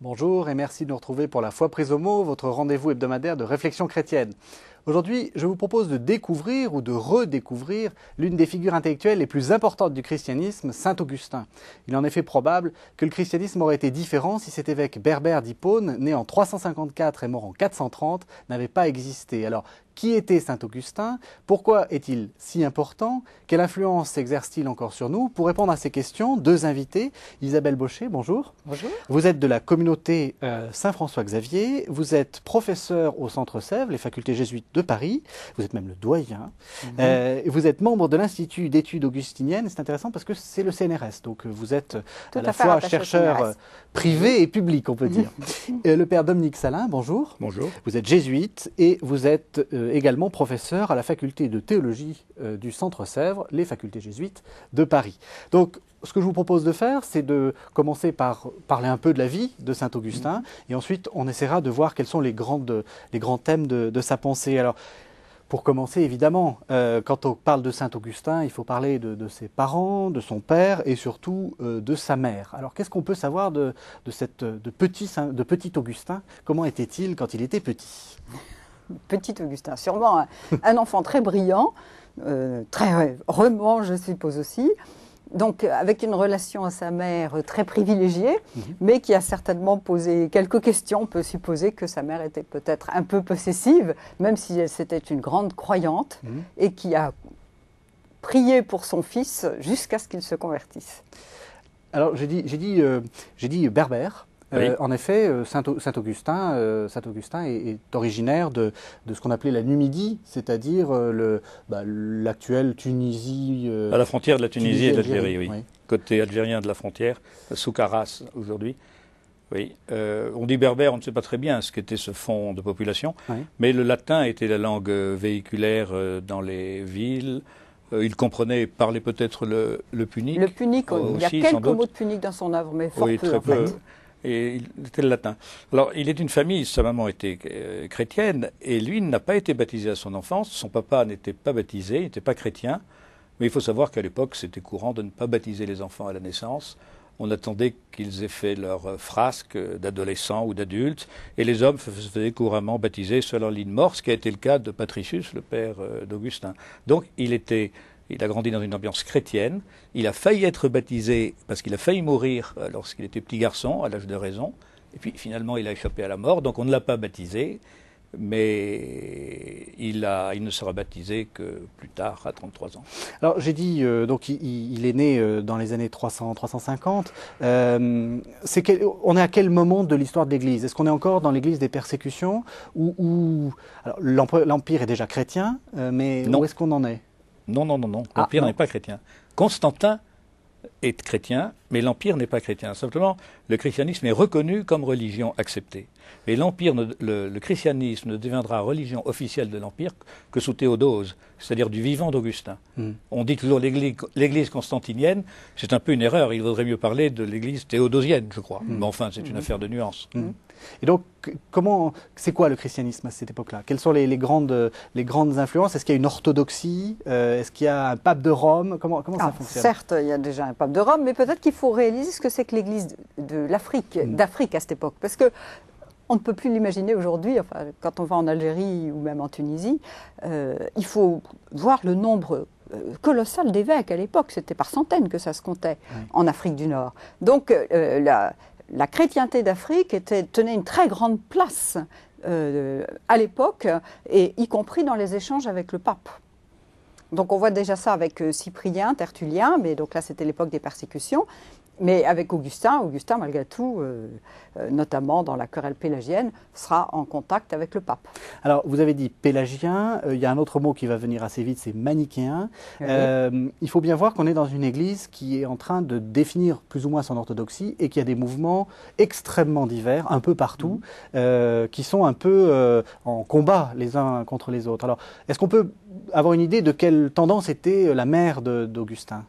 Bonjour et merci de nous retrouver pour la foi prise au mot, votre rendez-vous hebdomadaire de réflexion chrétienne. Aujourd'hui, je vous propose de découvrir ou de redécouvrir l'une des figures intellectuelles les plus importantes du christianisme, saint Augustin. Il est fait probable que le christianisme aurait été différent si cet évêque berbère d'Hippone, né en 354 et mort en 430, n'avait pas existé. Alors, qui était saint Augustin Pourquoi est-il si important Quelle influence exerce-t-il encore sur nous Pour répondre à ces questions, deux invités. Isabelle Baucher, bonjour. Bonjour. Vous êtes de la communauté euh, Saint-François-Xavier. Vous êtes professeur au Centre Sèvres, les facultés jésuites de Paris. Vous êtes même le doyen. Mhm. Euh, vous êtes membre de l'Institut d'études augustiniennes. C'est intéressant parce que c'est le CNRS. Donc euh, vous êtes à la fois chercheur privé et public, on peut dire. le père Dominique Salin, bonjour. Bonjour. Vous êtes jésuite et vous êtes euh, également professeur à la faculté de théologie euh, du Centre Sèvres, les facultés jésuites de Paris. Donc, ce que je vous propose de faire, c'est de commencer par parler un peu de la vie de Saint Augustin, et ensuite on essaiera de voir quels sont les, grandes, les grands thèmes de, sa pensée. Alors, pour commencer, évidemment, euh, quand on parle de Saint Augustin, il faut parler de, ses parents, de son père et surtout de sa mère. Alors, qu'est-ce qu'on peut savoir de, de, cette, de, petit, de petit Augustin Comment était-il quand il était petit petit Augustin, sûrement un, enfant très brillant, euh, très roman, je suppose aussi. Donc, avec une relation à sa mère très privilégiée, mhm. mais qui a certainement posé quelques questions. On peut supposer que sa mère était peut-être un peu possessive, même si elle c'était une grande croyante, mhm. et qui a prié pour son fils jusqu'à ce qu'il se convertisse. Alors, j'ai dit, j'ai dit euh, berbère, euh, en effet, euh, euh, Saint-Augustin est, originaire de, ce qu'on appelait la Numidie, c'est-à-dire bah, l'actuelle Tunisie. à la frontière de la Tunisie, et de l'Algérie, oui. Côté algérien de la frontière, sous Caras aujourd'hui. Oui, on dit berbère, on ne sait pas très bien ce qu'était ce fond de population, mais le latin était la langue véhiculaire dans les villes. il comprenait, parlait peut-être le, punique. Le punique, il y a quelques mots de punique dans son œuvre, mais fort peu, et il était latin. Alors, il est d'une famille, sa maman était euh, chrétienne, et lui n'a pas été baptisé à son enfance, son papa n'était pas baptisé, il n'était pas chrétien, mais il faut savoir qu'à l'époque, c'était courant de ne pas baptiser les enfants à la naissance. On attendait qu'ils aient fait leur euh, frasque euh, d'adolescents ou d'adultes, et les hommes se faisaient couramment baptiser selon l'île mort, ce qui a été le cas de Patricius, le père d'Augustin. Donc, il était il a grandi dans une ambiance chrétienne. Il a failli être baptisé parce qu'il a failli mourir euh, lorsqu'il était petit garçon, à l'âge de raison. Et puis finalement, il a échappé à la mort, donc on ne l'a pas baptisé. Mais il, il ne sera baptisé que plus tard, à 33 ans. Alors j'ai dit, euh, donc il, est né euh, dans les années 300-350. Euh, on est à quel moment de l'histoire de l'Église Est-ce qu'on est encore dans l'Église des persécutions Ou l'Empire est déjà chrétien, mais où est-ce qu'on en est non, non, non, non. Ah, L'Empire n'est pas chrétien. Constantin est chrétien, mais l'Empire n'est pas chrétien. Simplement, le christianisme est reconnu comme religion acceptée. Mais l'Empire, le, christianisme ne deviendra religion officielle de l'Empire que sous Théodose, c'est-à-dire du vivant d'Augustin. Hmm. On dit toujours l'église constantinienne, c'est un peu une erreur, il vaudrait mieux parler de l'église théodosienne, je crois. Hmm. Mais enfin, c'est une hmm. affaire de nuance. Et donc, comment, c'est quoi le christianisme à cette époque-là Quelles sont les, grandes, les grandes influences Est-ce qu'il y a une orthodoxie euh, Est-ce qu'il y a un pape de Rome Comment, ça fonctionne Certes, il y a déjà un pape de Rome, mais peut-être qu'il faut réaliser ce que c'est que l'Église de l'Afrique, mm. d'Afrique à cette époque, parce que. On ne peut plus l'imaginer aujourd'hui. Enfin, quand on va en Algérie ou même en Tunisie, euh, il faut voir le nombre euh, colossal d'évêques à l'époque. C'était par centaines que ça se comptait en Afrique du Nord. Donc la, la chrétienté d'Afrique tenait une très grande place euh, à l'époque, et y compris dans les échanges avec le pape. Donc on voit déjà ça avec euh, Cyprien, Tertullien, mais donc là c'était l'époque des persécutions mais avec Augustin, Augustin, malgré tout, euh, euh, notamment dans la querelle pélagienne, sera en contact avec le pape. Alors, vous avez dit pélagien, euh, il y a un autre mot qui va venir assez vite, c'est manichéen. il faut bien voir qu'on est dans une église qui est en train de définir plus ou moins son orthodoxie et qui a des mouvements extrêmement divers, un peu partout, mhm. qui sont un peu en combat les uns contre les autres. Alors, est-ce qu'on peut avoir une idée de quelle tendance était la mère d'Augustin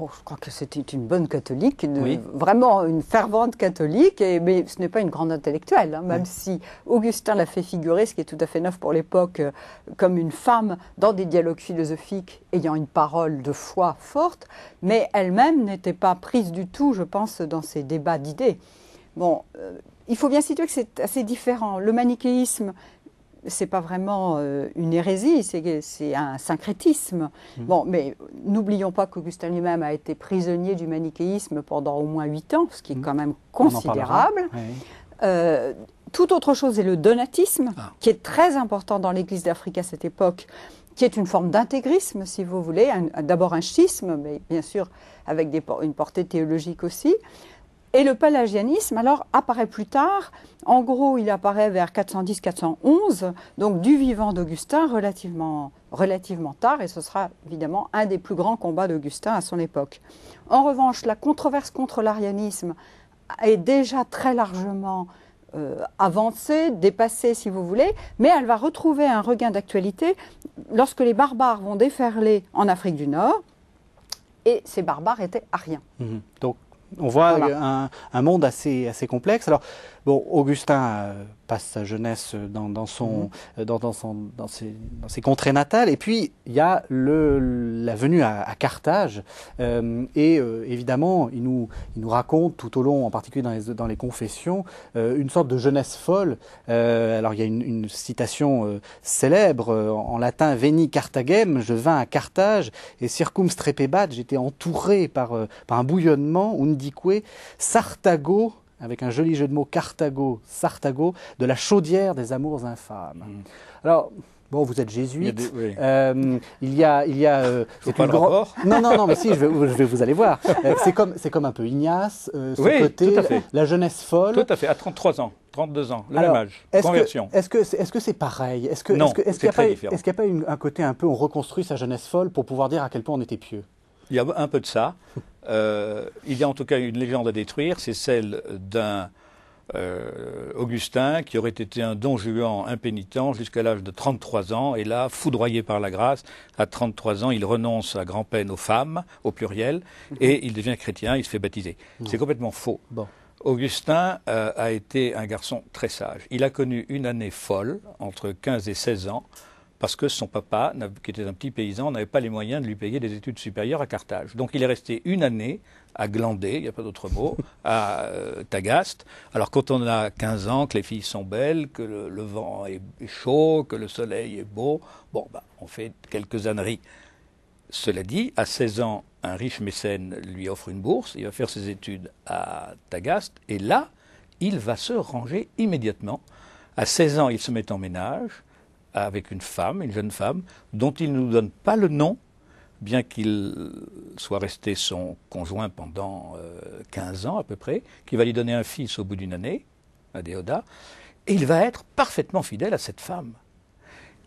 Oh, je crois que c'était une bonne catholique, vraiment une fervente catholique, mais ce n'est pas une grande intellectuelle, hein, même si Augustin l'a fait figurer, ce qui est tout à fait neuf pour l'époque, euh, comme une femme dans des dialogues philosophiques ayant une parole de foi forte, mais elle-même n'était pas prise du tout, je pense, dans ces débats d'idées. Bon, euh, il faut bien situer que c'est assez différent. Le manichéisme, c'est pas vraiment euh, une hérésie, c'est un syncrétisme. Mmh. Bon, mais n'oublions pas qu'Augustin lui-même a été prisonnier du manichéisme pendant au moins huit ans, ce qui est mmh. quand même considérable. Euh, tout autre chose est le donatisme, ah. qui est très important dans l'Église d'Afrique à cette époque, qui est une forme d'intégrisme, si vous voulez, d'abord un schisme, mais bien sûr avec une portée théologique aussi. Et le palagianisme alors, apparaît plus tard. En gros, il apparaît vers 410-411, donc du vivant d'Augustin, relativement, relativement tard, et ce sera évidemment un des plus grands combats d'Augustin à son époque. En revanche, la controverse contre l'arianisme est déjà très largement euh, avancée, dépassée si vous voulez, mais elle va retrouver un regain d'actualité lorsque les barbares vont déferler en Afrique du Nord, et ces barbares étaient ariens. Mmh donc on voit un, un, monde assez, assez complexe. Alors, Bon, Augustin euh, passe sa jeunesse dans, ses, contrées natales. Et puis, il y a la venue à, Carthage. Euh, et euh, évidemment, il nous, raconte tout au long, en particulier dans les, confessions, une sorte de jeunesse folle. alors, il y a une, citation célèbre en, latin Veni Carthagem, je vins à Carthage, et circumstrepebat, j'étais entouré par, par un bouillonnement, undique, sartago avec un joli jeu de mots Carthago, Sartago, de la chaudière des amours infâmes. Mm. Alors, Bon, vous êtes jésuite. Il, y a, euh, il y a. Euh, c'est pas le Non, non, non, mais si, je vais, vous aller voir. Euh, c'est comme, c'est comme un peu Ignace, ce côté, la jeunesse folle. Tout à fait. À 33 ans, 32 ans, le Alors, même conversion. est-ce que, est-ce que c'est pareil Est-ce que, non, est-ce qu'il est y a est-ce qu'il n'y a pas une, un côté un peu, on reconstruit sa jeunesse folle pour pouvoir dire à quel point on était pieux Il y a un peu de ça. Euh, il y a en tout cas une légende à détruire, c'est celle d'un euh, Augustin qui aurait été un don juan impénitent jusqu'à l'âge de 33 ans, et là, foudroyé par la grâce, à 33 ans, il renonce à grand-peine aux femmes, au pluriel, mhm. et il devient chrétien, il se fait baptiser. C'est complètement faux. Augustin euh, a été un garçon très sage. Il a connu une année folle, entre 15 et 16 ans, parce que son papa, qui était un petit paysan, n'avait pas les moyens de lui payer des études supérieures à Carthage. Donc il est resté une année à glander, il n'y a pas d'autre mot, à euh, Tagaste. Alors quand on a 15 ans, que les filles sont belles, que le, vent est chaud, que le soleil est beau, bon, bah, on fait quelques âneries. Cela dit, à 16 ans, un riche mécène lui offre une bourse, il va faire ses études à Tagaste, et là, il va se ranger immédiatement. À 16 ans, il se met en ménage, avec une femme, une jeune femme, dont il ne nous donne pas le nom, bien qu'il soit resté son conjoint pendant 15 euh, ans à peu près, qui va lui donner un fils au bout d'une année, un Déoda, et il va être parfaitement fidèle à cette femme.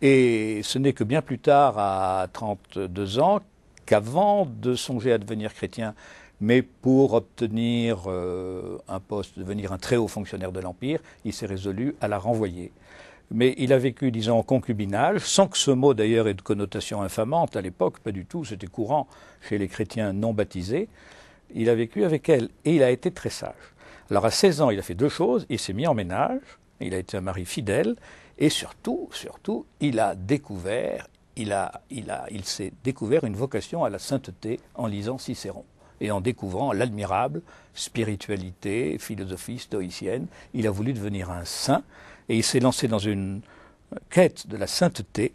Et ce n'est que bien plus tard, à 32 ans, qu'avant de songer à devenir chrétien, mais pour obtenir euh, un poste, devenir un très haut fonctionnaire de l'Empire, il s'est résolu à la renvoyer mais il a vécu, disons, en concubinage, sans que ce mot d'ailleurs ait de connotation infamante à l'époque, pas du tout, c'était courant chez les chrétiens non baptisés. Il a vécu avec elle et il a été très sage. Alors à 16 ans, il a fait deux choses, il s'est mis en ménage, il a été un mari fidèle et surtout, surtout, il a découvert, il, a, il, a, il s'est découvert une vocation à la sainteté en lisant Cicéron et en découvrant l'admirable spiritualité, philosophie stoïcienne. Il a voulu devenir un saint et il s'est lancé dans une quête de la sainteté.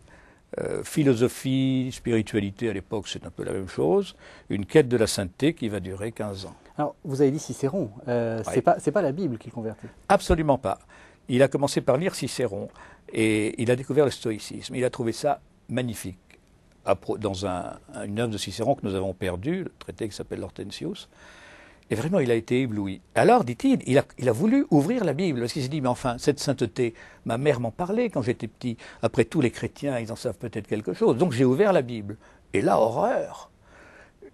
Euh, philosophie, spiritualité à l'époque, c'est un peu la même chose. Une quête de la sainteté qui va durer 15 ans. Alors, vous avez dit Cicéron, euh, c'est pas, la Bible qu'il convertit Absolument pas. Il a commencé par lire Cicéron et il a découvert le stoïcisme. Il a trouvé ça magnifique dans un, une œuvre de Cicéron que nous avons perdue, le traité qui s'appelle l'Hortensius. Et vraiment, il a été ébloui. Alors, dit-il, il a, voulu ouvrir la Bible, parce qu'il s'est dit, mais enfin, cette sainteté, ma mère m'en parlait quand j'étais petit. Après tous les chrétiens, ils en savent peut-être quelque chose. Donc, j'ai ouvert la Bible. Et là, horreur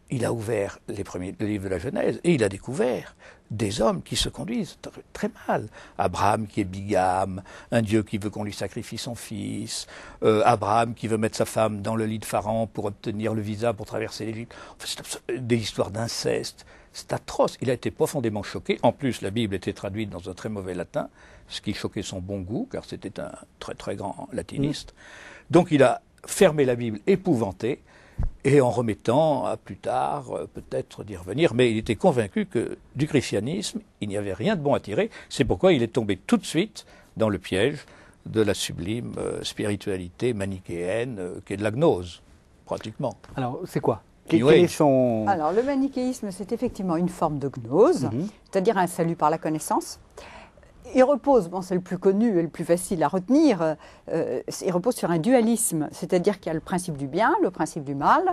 Il a ouvert les premiers, livres de la Genèse, et il a découvert des hommes qui se conduisent très, mal. Abraham qui est bigame, un Dieu qui veut qu'on lui sacrifie son fils, euh, Abraham qui veut mettre sa femme dans le lit de Pharaon pour obtenir le visa pour traverser l'Égypte. Enfin, des histoires d'inceste. C'est atroce. Il a été profondément choqué. En plus, la Bible était traduite dans un très mauvais latin, ce qui choquait son bon goût, car c'était un très très grand latiniste. Mm. Donc il a fermé la Bible épouvanté et en remettant à plus tard euh, peut-être d'y revenir, mais il était convaincu que du christianisme, il n'y avait rien de bon à tirer, c'est pourquoi il est tombé tout de suite dans le piège de la sublime euh, spiritualité manichéenne euh, est de la gnose, pratiquement. Alors c'est quoi alors, le manichéisme, c'est effectivement une forme de gnose, mhm. c'est-à-dire un salut par la connaissance. Il repose, bon, c'est le plus connu et le plus facile à retenir, euh, il repose sur un dualisme, c'est-à-dire qu'il y a le principe du bien, le principe du mal,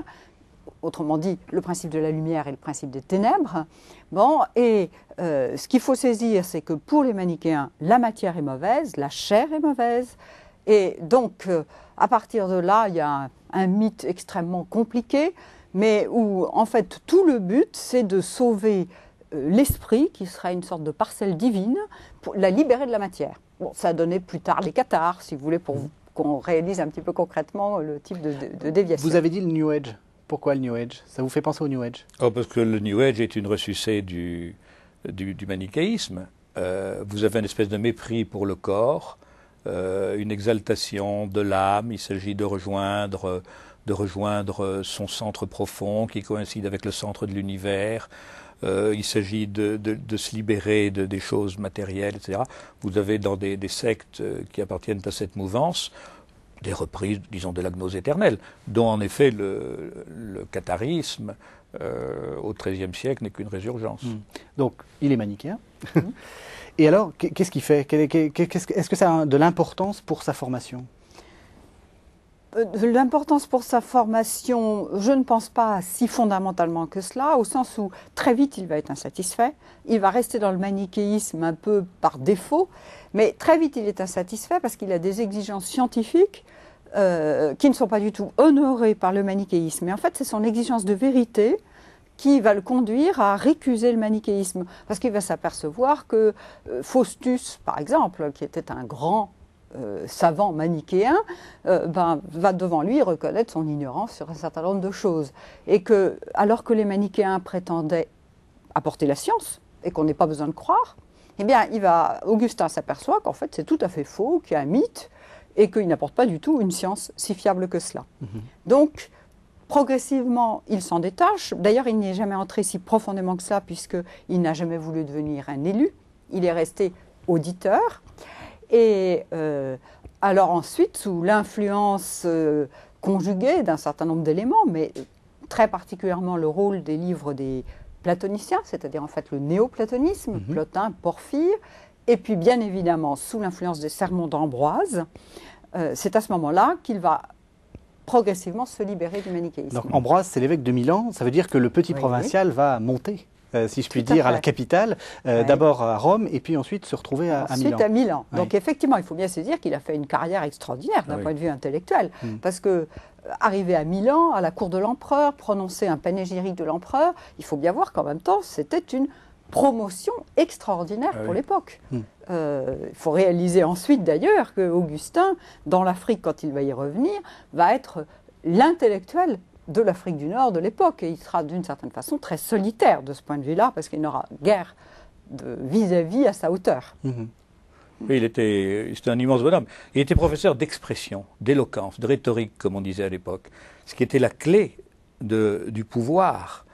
autrement dit, le principe de la lumière et le principe des ténèbres. Bon, et euh, ce qu'il faut saisir, c'est que pour les manichéens, la matière est mauvaise, la chair est mauvaise, et donc, euh, à partir de là, il y a un mythe extrêmement compliqué mais où en fait tout le but c'est de sauver euh, l'esprit, qui sera une sorte de parcelle divine, pour la libérer de la matière. Bon, ça a donné plus tard les cathares, si vous voulez, pour mhm. qu'on réalise un petit peu concrètement le type de, déviation. Vous avez dit le New Age. Pourquoi le New Age Ça vous fait penser au New Age oh, Parce que le New Age est une ressucée du, du, manichéisme. Euh, vous avez une espèce de mépris pour le corps, euh, une exaltation de l'âme. Il s'agit de rejoindre de rejoindre euh, son centre profond qui coïncide avec le centre de l'univers. Euh, il s'agit de, se libérer des choses matérielles, etc. Vous avez dans des, sectes euh, qui appartiennent à cette mouvance des reprises, disons, de l'agnose éternelle, dont en effet le, le catharisme au XIIIe siècle n'est qu'une résurgence. Hmm. Donc, il est manichéen. Hmm. Et alors, qu'est-ce qu'il fait Est-ce que ça a de l'importance pour sa formation euh, l'importance pour sa formation, je ne pense pas si fondamentalement que cela, au sens où très vite il va être insatisfait, il va rester dans le manichéisme un peu par défaut, mais très vite il est insatisfait parce qu'il a des exigences scientifiques euh, qui ne sont pas du tout honorées par le manichéisme. Et en fait, c'est son exigence de vérité qui va le conduire à récuser le manichéisme, parce qu'il va s'apercevoir que euh, Faustus, par exemple, qui était un grand euh, savant manichéen euh, ben, va devant lui reconnaître son ignorance sur un certain nombre de choses. Et que, alors que les manichéens prétendaient apporter la science et qu'on n'ait pas besoin de croire, eh bien, il va, Augustin s'aperçoit qu'en fait c'est tout à fait faux, qu'il y a un mythe et qu'il n'apporte pas du tout une science si fiable que cela. Mhm. Donc, progressivement, il s'en détache. D'ailleurs, il n'y est jamais entré si profondément que ça, il n'a jamais voulu devenir un élu. Il est resté auditeur. Et euh, alors ensuite, sous l'influence euh, conjuguée d'un certain nombre d'éléments, mais très particulièrement le rôle des livres des platoniciens, c'est-à-dire en fait le néoplatonisme, mhm. Plotin, Porphyre, et puis bien évidemment sous l'influence des sermons d'Ambroise, euh, c'est à ce moment-là qu'il va progressivement se libérer du manichéisme. Donc Ambroise, c'est l'évêque de Milan, ça veut dire que le petit provincial va monter euh, si je puis dire, à, la capitale, euh, d'abord à Rome et puis ensuite se retrouver à, ensuite à Milan. Donc effectivement, il faut bien se dire qu'il a fait une carrière extraordinaire d'un ah point de vue intellectuel, hmm. parce que euh, arriver à Milan, à la cour de l'empereur, prononcer un panégyrique de l'empereur, il faut bien voir qu'en même temps, c'était une promotion extraordinaire ah pour l'époque. Hmm. Il faut réaliser ensuite d'ailleurs qu'Augustin, dans l'Afrique, quand il va y revenir, va être l'intellectuel de l'Afrique du Nord de l'époque. Et il sera d'une certaine façon très solitaire de ce point de vue-là, parce qu'il n'aura guère de vis-à-vis -à, sa hauteur. Mhm. Oui, il était, c'était un immense bonhomme. Il était professeur d'expression, d'éloquence, de rhétorique, comme on disait à l'époque, ce qui était la clé du pouvoir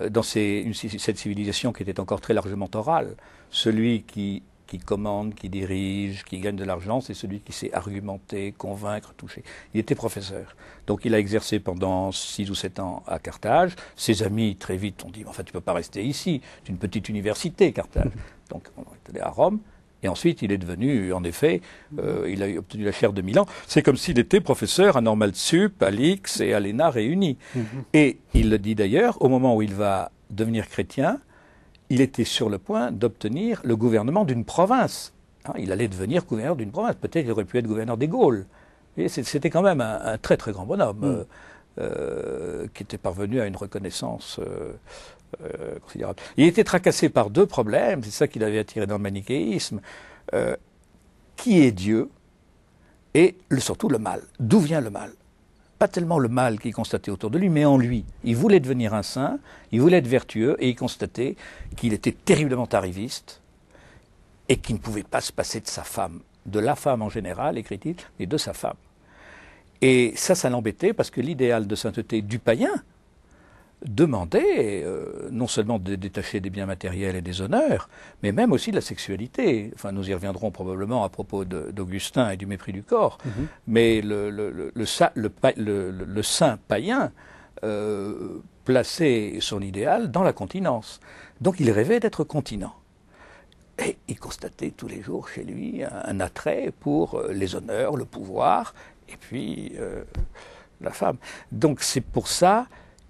euh, dans cette civilisation qui était encore très largement orale. Celui qui qui commande, qui dirige, qui gagne de l'argent, c'est celui qui sait argumenter, convaincre, toucher. Il était professeur. Donc il a exercé pendant six ou sept ans à Carthage. Ses amis, très vite, ont dit, enfin, tu ne peux pas rester ici. C'est une petite université, Carthage. Donc on est allé à Rome. Et ensuite, il est devenu, en effet, euh, il a obtenu la chaire de Milan. C'est comme s'il était professeur à Normal Sup, à l'IX et à l'ENA réunis. Mhm. Et il le dit d'ailleurs, au moment où il va devenir chrétien, il était sur le point d'obtenir le gouvernement d'une province. Ah, il allait devenir gouverneur d'une province. Peut-être qu'il aurait pu être gouverneur des Gaules. C'était quand même un, très très grand bonhomme mm. euh, euh, qui était parvenu à une reconnaissance euh, considérable. Il était tracassé par deux problèmes, c'est ça qu'il avait attiré dans le manichéisme. qui est Dieu et surtout le mal. D'où vient le mal pas tellement le mal qu'il constatait autour de lui, mais en lui. Il voulait devenir un saint, il voulait être vertueux, et il constatait qu'il était terriblement tariviste et qu'il ne pouvait pas se passer de sa femme, de la femme en général, écrit-il, mais de sa femme. Et ça, ça l'embêtait parce que l'idéal de sainteté du païen, demander euh, non seulement de détacher des biens matériels et des honneurs, mais même aussi de la sexualité. Enfin, nous y reviendrons probablement à propos d'Augustin et du mépris du corps, mais le, saint païen euh, plaçait son idéal dans la continence. Donc il rêvait d'être continent. Et il constatait tous les jours chez lui un, attrait pour euh, les honneurs, le pouvoir, et puis la femme. Donc c'est pour ça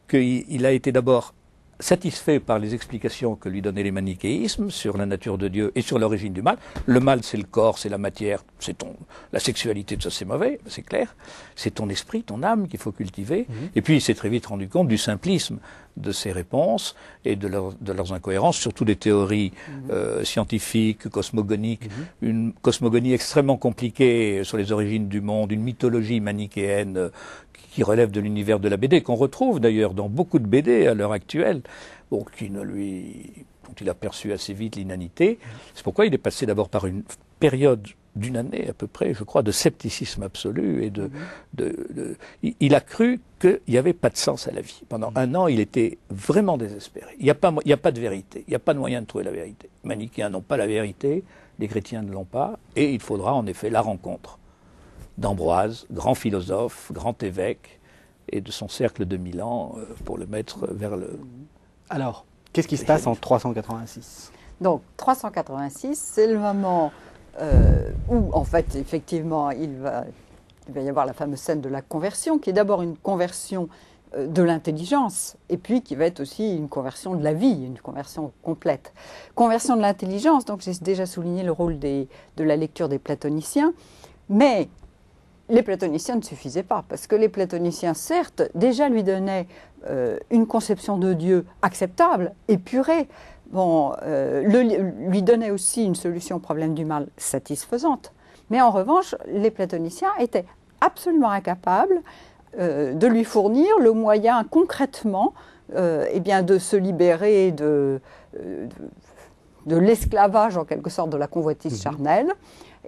qu'il a été d'abord satisfait par les explications que lui donnaient les manichéismes sur la nature de Dieu et sur l'origine du mal. Le mal, c'est le corps, c'est la matière, c'est ton, la sexualité, ça, c'est mauvais, c'est clair. C'est ton esprit, ton âme qu'il faut cultiver. Mhm. Et puis, il s'est très vite rendu compte du simplisme de ses réponses et de, leurs incohérences, surtout des théories mhm. euh, scientifiques, cosmogoniques, mhm. une cosmogonie extrêmement compliquée sur les origines du monde, une mythologie manichéenne euh, qui relève de l'univers de la BD, qu'on retrouve d'ailleurs dans beaucoup de BD à l'heure actuelle, qui dont il a perçu assez vite l'inanité. C'est pourquoi il est passé d'abord par une période d'une année à peu près, je crois, de scepticisme absolu et de, mhm. il a cru qu'il n'y avait pas de sens à la vie. Pendant un an, il était vraiment désespéré. Il n'y a a pas de vérité. Il n'y a pas de moyen de trouver la vérité. Les manichéens n'ont pas la vérité, les chrétiens ne l'ont pas, et il faudra en effet la rencontre d'Ambroise, grand philosophe, grand évêque, et de son cercle de Milan euh, pour le mettre vers le. Alors, qu'est-ce qui se passe en 386 Donc, 386, c'est le moment euh, où, en fait, effectivement, il va, y avoir la fameuse scène de la conversion, qui est d'abord une conversion euh, de l'intelligence, et puis qui va être aussi une conversion de la vie, une conversion complète. Conversion de l'intelligence, donc j'ai déjà souligné le rôle de la lecture des platoniciens, mais les platoniciens ne suffisaient pas, parce que les platoniciens, certes, déjà lui donnaient euh, une conception de Dieu acceptable, épurée, bon, euh, lui donnaient aussi une solution au problème du mal satisfaisante. Mais en revanche, les platoniciens étaient absolument incapables euh, de lui fournir le moyen concrètement eh bien, de se libérer de, de, l'esclavage, en quelque sorte, de la convoitise mhm. charnelle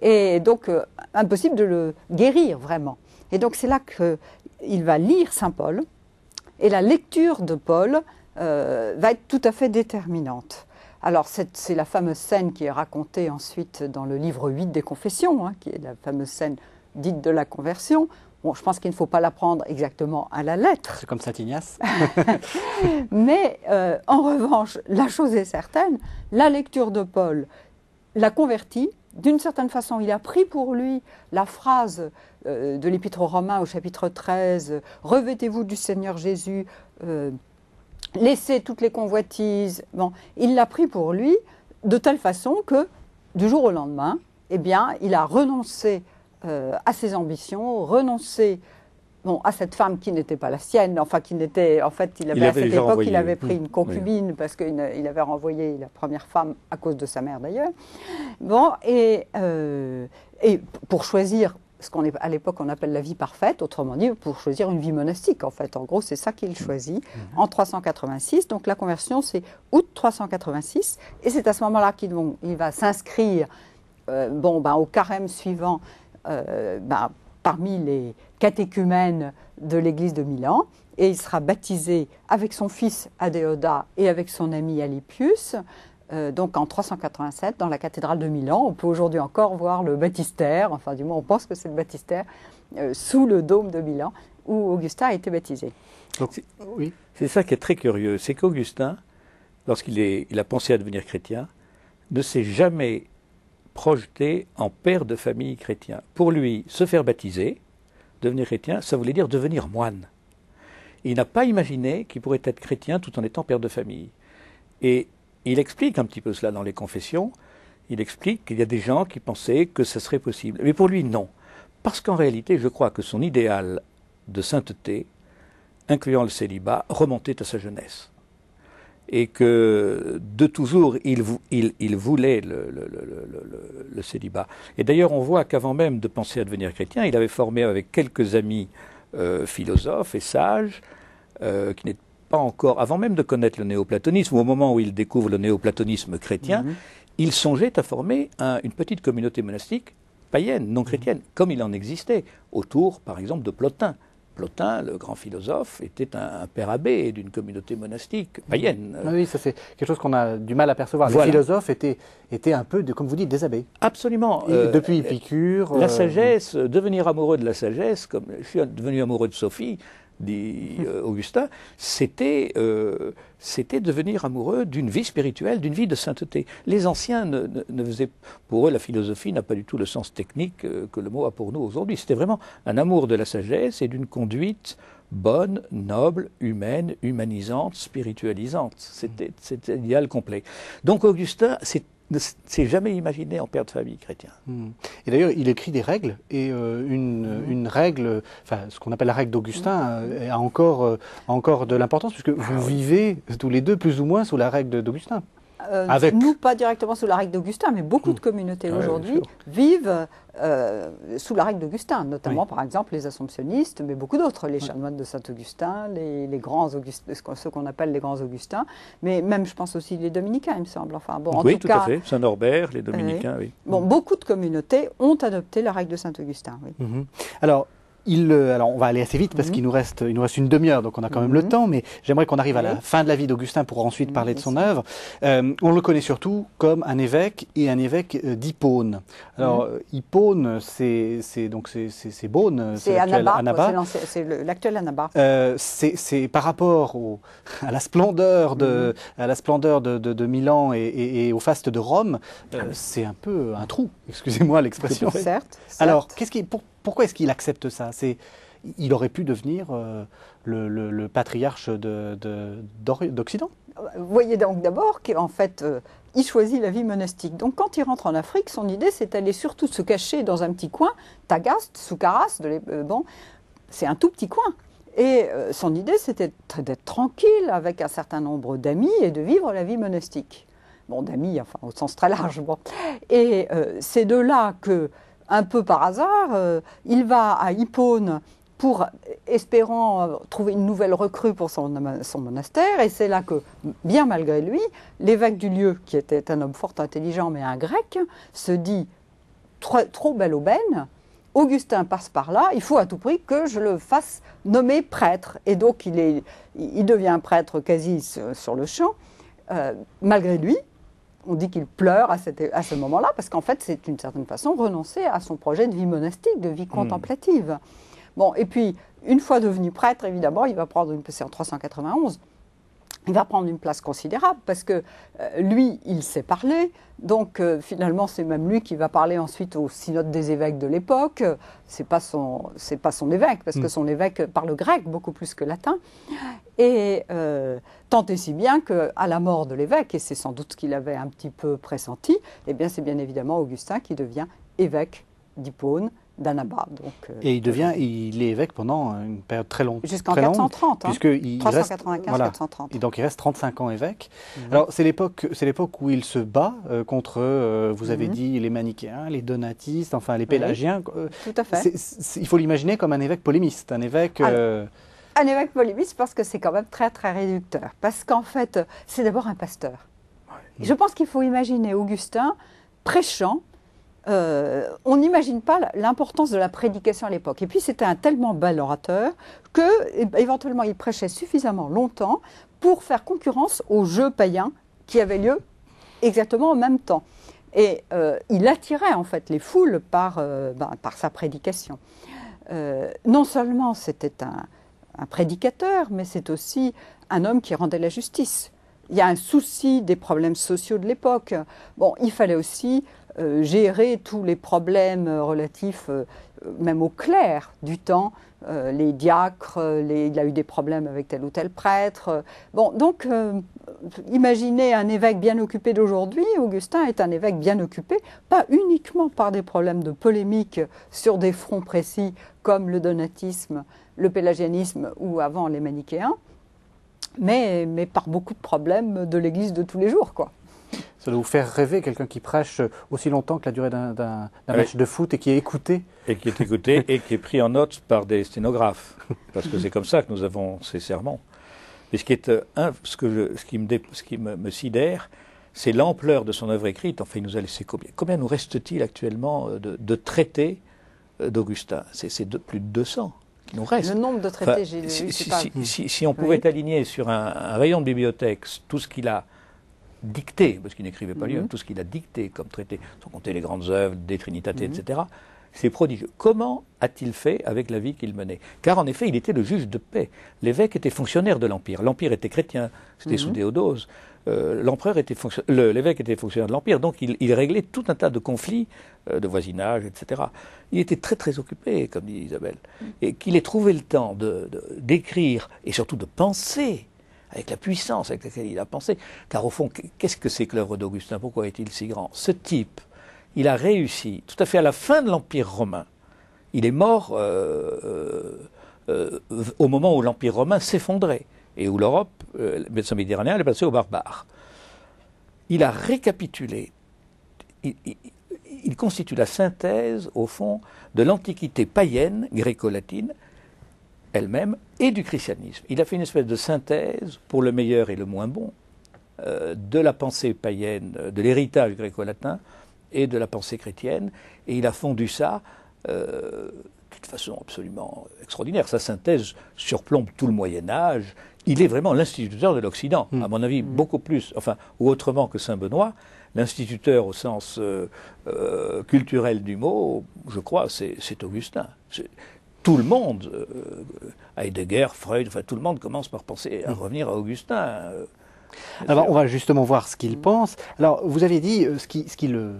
et donc euh, impossible de le guérir vraiment. Et donc c'est là qu'il va lire Saint Paul, et la lecture de Paul euh, va être tout à fait déterminante. Alors c'est la fameuse scène qui est racontée ensuite dans le livre 8 des Confessions, hein, qui est la fameuse scène dite de la conversion. Bon, je pense qu'il ne faut pas la prendre exactement à la lettre. C'est comme Saint Ignace. Mais euh, en revanche, la chose est certaine, la lecture de Paul l'a convertit, d'une certaine façon, il a pris pour lui la phrase euh, de l'Épître aux Romains au chapitre 13, Revêtez-vous du Seigneur Jésus, euh, laissez toutes les convoitises. Bon, il l'a pris pour lui de telle façon que, du jour au lendemain, eh bien, il a renoncé euh, à ses ambitions, renoncé à cette femme qui n'était pas la sienne, enfin qui n'était, en fait, il avait, à cette époque, il avait pris mmh, une concubine parce qu'il avait renvoyé la première femme à cause de sa mère d'ailleurs. Bon, et, euh, et pour choisir ce qu'on à l'époque on appelle la vie parfaite, autrement dit pour choisir une vie monastique en fait. En gros, c'est ça qu'il choisit mmh. en 386. Donc la conversion c'est août 386 et c'est à ce moment-là qu'il il va s'inscrire euh, bon ben, au carême suivant euh, ben, parmi les catéchumènes de l'église de Milan et il sera baptisé avec son fils Adéoda et avec son ami Alipius, euh, donc en 387 dans la cathédrale de Milan. On peut aujourd'hui encore voir le baptistère, enfin du moins on pense que c'est le baptistère, euh, sous le dôme de Milan où Augustin a été baptisé. C'est ça qui est très curieux, c'est qu'Augustin, lorsqu'il a pensé à devenir chrétien, ne s'est jamais projeté en père de famille chrétien. Pour lui, se faire baptiser, devenir chrétien, ça voulait dire devenir moine. Il n'a pas imaginé qu'il pourrait être chrétien tout en étant père de famille. Et il explique un petit peu cela dans les confessions. Il explique qu'il y a des gens qui pensaient que ça serait possible. Mais pour lui, non. Parce qu'en réalité, je crois que son idéal de sainteté, incluant le célibat, remontait à sa jeunesse et que de toujours, il, il, voulait le, célibat. Et d'ailleurs, on voit qu'avant même de penser à devenir chrétien, il avait formé avec quelques amis euh, philosophes et sages, euh, qui n'étaient pas encore, avant même de connaître le néoplatonisme, ou au moment où il découvre le néoplatonisme chrétien, mhm. il songeait à former une petite communauté monastique païenne, non mhm. chrétienne, comme il en existait, autour, par exemple, de Plotin. Plotin, le grand philosophe, était un, père abbé d'une communauté monastique païenne. Ah oui, ça c'est quelque chose qu'on a du mal à percevoir. Les philosophes étaient, un peu, comme vous dites, des abbés. Absolument. Euh, depuis Épicure. La euh, sagesse, euh, devenir amoureux de la sagesse, comme je suis devenu amoureux de Sophie, dit euh, Augustin, euh, c'était devenir amoureux d'une vie spirituelle, d'une vie de sainteté. Les anciens ne, faisaient, pour eux, la philosophie n'a pas du tout le sens technique euh, que le mot a pour nous aujourd'hui. C'était vraiment un amour de la sagesse et d'une conduite bonne, noble, humaine, humanisante, spiritualisante. C'était idéal complet. Donc Augustin, c'est ne s'est jamais imaginé en père de famille chrétien. Hmm. Et d'ailleurs, il écrit des règles, et euh, hmm. une, règle, enfin, ce qu'on appelle la règle d'Augustin, euh, a, encore, euh, encore de l'importance, puisque vous ah vivez tous les deux plus ou moins sous la règle d'Augustin. Euh, nous, pas directement sous la règle d'Augustin, mais beaucoup de hmm. communautés ah aujourd'hui vivent euh, sous la règle d'Augustin, notamment par exemple les Assomptionnistes, mais beaucoup d'autres, les chanoines de Saint-Augustin, les, grands Augustins, ceux qu'on appelle les grands Augustins, mais même je pense aussi les Dominicains, il me semble. Enfin, bon, oui, tout, à fait, Saint-Norbert, les Dominicains, oui. Bon, hmm. beaucoup de communautés ont adopté la règle de Saint-Augustin, mhm. Alors, euh, alors on va aller assez vite parce mhm. qu'il nous reste, il nous reste une demi-heure, donc on a quand même le mhm. temps, mais j'aimerais qu'on arrive à la fin de la vie d'Augustin pour ensuite parler de son œuvre. Euh, on le connaît surtout comme un évêque et un évêque euh, d'Hippone. Alors mhm. Hippone, c'est donc c'est Beaune, c'est l'actuel Euh, C'est par rapport à la splendeur de la splendeur de, Milan et, au faste de Rome, ah c'est un peu un trou. Excusez-moi l'expression. Certes, Alors qu'est-ce qui pour pourquoi est-ce qu'il accepte ça C'est il aurait pu devenir euh, le, patriarche d'Occident. Vous Voyez donc d'abord qu'en fait, euh, il choisit la vie monastique. Donc quand il rentre en Afrique, son idée, c'est d'aller surtout se cacher dans un petit coin, Tagaste, Soukaras, euh, bon, c'est un tout petit coin. Et son idée, c'était d'être tranquille avec un certain nombre d'amis et de vivre la vie monastique. Bon, d'amis, enfin, au sens très large. Bon. Et c'est de là que un peu par hasard, euh, il va à Hippone pour espérant euh, trouver une nouvelle recrue pour son, monastère. Et c'est là que, bien malgré lui, l'évêque du lieu, qui était un homme fort intelligent mais un grec, se dit trop, belle aubaine. Augustin passe par là, il faut à tout prix que je le fasse nommer prêtre. Et donc il, devient prêtre quasi sur le champ, euh, malgré lui, on dit qu'il pleure à, à ce moment-là, parce qu'en fait, c'est d'une certaine façon renoncer à son projet de vie monastique, de vie hmm. contemplative. Bon, et puis, une fois devenu prêtre, évidemment, il va prendre une. PC en 391 il va prendre une place considérable parce que euh, lui, il sait parler. Donc euh, finalement, c'est même lui qui va parler ensuite au synode des évêques de l'époque. C'est pas son, pas son évêque parce que mm. son évêque parle grec beaucoup plus que latin. Et euh, tant et si bien que à la mort de l'évêque, et c'est sans doute ce qu'il avait un petit peu pressenti, eh bien c'est bien évidemment Augustin qui devient évêque d'Hippone d'Annaba. Euh, et il devient, il est évêque pendant une période très longue. Jusqu'en 430, hein. puisque il reste, 430. Et donc il reste 35 ans évêque. Mhm. Alors c'est l'époque, c'est l'époque où il se bat euh, contre, euh, vous avez mhm. dit, les manichéens, les donatistes, enfin les pélagiens. tout à fait. il faut l'imaginer comme un évêque polémiste, un évêque. Ah, un évêque polémiste parce que c'est quand même très très réducteur. Parce qu'en fait, c'est d'abord un pasteur. Je pense qu'il faut imaginer Augustin prêchant euh, on n'imagine pas l'importance de la prédication à l'époque. Et puis c'était un tellement bel orateur que eh, éventuellement il prêchait suffisamment longtemps pour faire concurrence aux jeux païens qui avaient lieu exactement en même temps. Et euh, il attirait en fait les foules par, euh, ben, sa prédication. non seulement c'était un, un prédicateur, mais c'est aussi un homme qui rendait la justice il y a un souci des problèmes sociaux de l'époque. Bon, il fallait aussi euh, gérer tous les problèmes euh, relatifs, euh, même au clair du temps, les diacres, il a eu des problèmes avec tel ou tel prêtre. Bon, donc, imaginez un évêque bien occupé d'aujourd'hui. Augustin est un évêque bien occupé, pas uniquement par des problèmes de polémique sur des fronts précis comme le donatisme, le pélagianisme ou avant les manichéens, mais, par beaucoup de problèmes de l'Église de tous les jours, quoi. Ça doit vous faire rêver quelqu'un qui prêche aussi longtemps que la durée d'un match de foot et qui est écouté. Et qui est écouté et qui est pris en note par des sténographes. Parce que c'est comme ça que nous avons ces sermons. Mais ce qui, euh, ce qui, me, sidère, c'est l'ampleur de son œuvre écrite. Enfin, il nous a laissé combien Combien nous reste-t-il actuellement euh, de, de traités euh, d'Augustin C'est plus de 200. Le nombre de traités, si, on pouvait aligner sur un, rayon de bibliothèque tout ce qu'il a dicté, parce qu'il n'écrivait pas lui mhm. tout ce qu'il a dicté comme traité, sans compter les grandes œuvres, des Trinitatés, mhm. etc., c'est prodigieux. Comment a-t-il fait avec la vie qu'il menait Car en effet, il était le juge de paix. L'évêque était fonctionnaire de l'Empire. L'Empire était chrétien, c'était mhm. sous Déodose. Euh, l'empereur était l'évêque était fonctionnaire de l'empire, donc il, réglait tout un tas de conflits euh, de voisinage, etc. Il était très très occupé, comme dit Isabelle, mm. et qu'il ait trouvé le temps d'écrire et surtout de penser avec la puissance avec laquelle il a pensé. Car au fond, qu'est-ce que c'est que l'œuvre d'Augustin Pourquoi est-il si grand Ce type, il a réussi, tout à fait à la fin de l'Empire romain, il est mort euh, au moment où l'Empire romain s'effondrait et où l'Europe, euh, le médecin est passée aux barbares. Il a récapitulé, il, constitue la synthèse, au fond, de l'antiquité païenne, gréco-latine, elle-même, et du christianisme. Il a fait une espèce de synthèse, pour le meilleur et le moins bon, euh, de la pensée païenne, euh, de l'héritage gréco-latin et de la pensée chrétienne, et il a fondu ça. Euh, de façon absolument extraordinaire. Sa synthèse surplombe tout le Moyen Âge, il est vraiment l'instituteur de l'Occident, hmm. à mon avis, hmm. beaucoup plus, enfin, ou autrement que Saint Benoît. L'instituteur au sens euh, euh, culturel du mot, je crois, c'est Augustin. Tout le monde, euh, Heidegger, Freud, enfin, tout le monde commence par penser à hmm. revenir à Augustin. Alors, on va justement voir ce qu'il pense. Alors, vous avez dit ce qui, le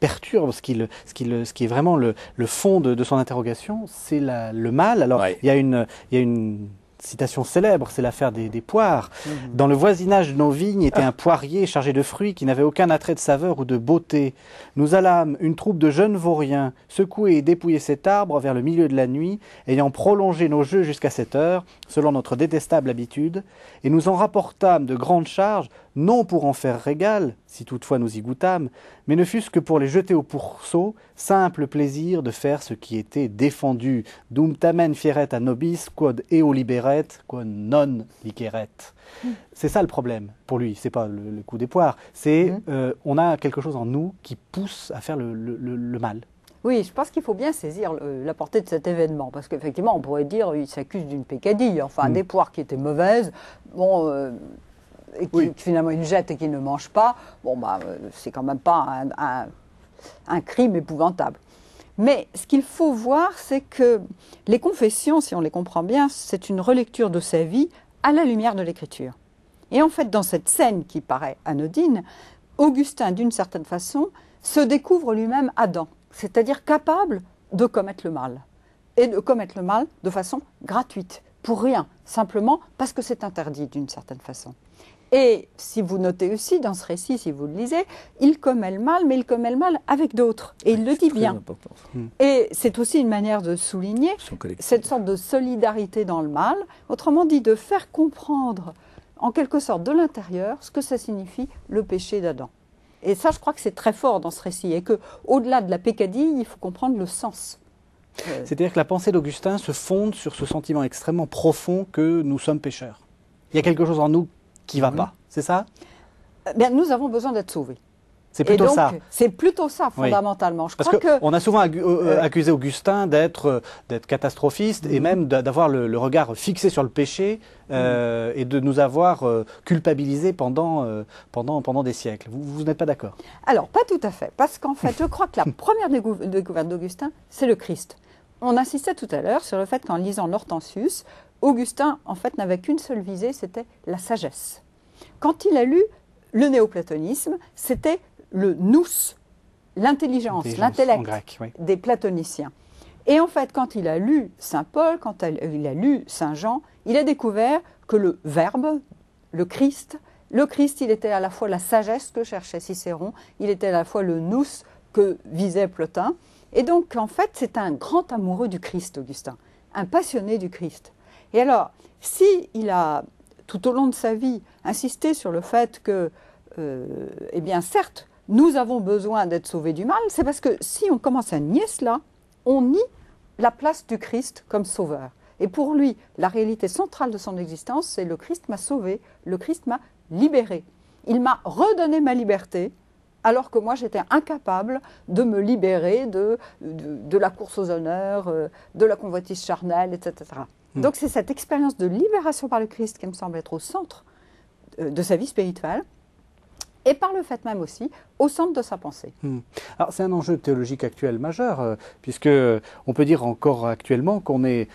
perturbe, ce qui, ce est vraiment le, fond de, son interrogation, c'est le mal. Alors, il, il y a une citation célèbre, c'est l'affaire des, poires. Mhm. Dans le voisinage de nos vignes était un poirier chargé de fruits qui n'avait aucun attrait de saveur ou de beauté. Nous allâmes, une troupe de jeunes vauriens, secouer et dépouiller cet arbre vers le milieu de la nuit, ayant prolongé nos jeux jusqu'à cette heure, selon notre détestable habitude, et nous en rapportâmes de grandes charges, non pour en faire régal, si toutefois nous y goûtâmes, mais ne fût-ce que pour les jeter au pourceau, simple plaisir de faire ce qui était défendu, dum tamen fieret à nobis, quod eo liberet, quod non liceret. Hmm. C'est ça le problème pour lui, c'est pas le, coup des poires, c'est hmm. euh, on a quelque chose en nous qui pousse à faire le, mal. Oui, je pense qu'il faut bien saisir euh, la portée de cet événement, parce qu'effectivement, on pourrait dire il s'accuse d'une pécadille, enfin hmm. des poires qui étaient mauvaises. Bon, euh, et finalement il jette et qui ne mange pas, bon, bah, euh, c'est quand même pas un crime épouvantable. Mais ce qu'il faut voir, c'est que les confessions, si on les comprend bien, c'est une relecture de sa vie à la lumière de l'écriture. Et en fait, dans cette scène qui paraît anodine, Augustin, d'une certaine façon, se découvre lui-même Adam, c'est-à-dire capable de commettre le mal. Et de commettre le mal de façon gratuite, pour rien, simplement parce que c'est interdit d'une certaine façon. Et si vous notez aussi dans ce récit, si vous le lisez, il commet le mal, mais il commet le mal avec d'autres. Et il le dit bien. Hmm. Et c'est aussi une manière de souligner cette sorte de solidarité dans le mal. Autrement dit, de faire comprendre, en quelque sorte, de l'intérieur, ce que ça signifie le péché d'Adam. Et ça, je crois que c'est très fort dans ce récit, et que, au-delà de la pécadille, il faut comprendre le sens. Euh, C'est-à-dire que la pensée d'Augustin se fonde sur ce sentiment extrêmement profond que nous sommes pécheurs. Il y a quelque chose en nous qui va pas, c'est ça eh Bien, nous avons besoin d'être sauvés. C'est plutôt ça. C'est plutôt ça fondamentalement. Je crois que, on a souvent euh, euh, accusé Augustin d'être euh, catastrophiste et mm-hmm. même d'avoir le, regard fixé sur le péché mm-hmm. et de nous avoir culpabilisés pendant des siècles. Vous, n'êtes pas d'accord Alors pas tout à fait, parce qu'en fait, je crois que la première découverte d'Augustin, c'est le Christ. On insistait tout à l'heure sur le fait qu'en lisant l'Hortensius, Augustin, en fait, n'avait qu'une seule visée, c'était la sagesse. Quand il a lu le néoplatonisme, c'était le nous, l'intelligence, l'intellect des platoniciens. Et en fait, quand il a lu Saint Paul, quand il a lu Saint Jean, il a découvert que le Verbe, le Christ, le Christ, il était à la fois la sagesse que cherchait Cicéron, il était à la fois le nous que visait Plotin. Et donc, en fait, c'est un grand amoureux du Christ, Augustin, un passionné du Christ. Et alors, si il a tout au long de sa vie insisté sur le fait que, euh, eh bien, certes, nous avons besoin d'être sauvés du mal, c'est parce que si on commence à nier cela, on nie la place du Christ comme sauveur. Et pour lui, la réalité centrale de son existence, c'est le Christ m'a sauvé, le Christ m'a libéré. Il m'a redonné ma liberté, alors que moi j'étais incapable de me libérer de, de, la course aux honneurs, euh, de la convoitise charnelle, etc. Mm. Donc c'est cette expérience de libération par le Christ qui me semble être au centre euh, de sa vie spirituelle et par le fait même aussi au centre de sa pensée. Mm. Alors c'est un enjeu théologique actuel majeur, puisqu'on euh, puisque euh, on peut dire encore actuellement qu'on est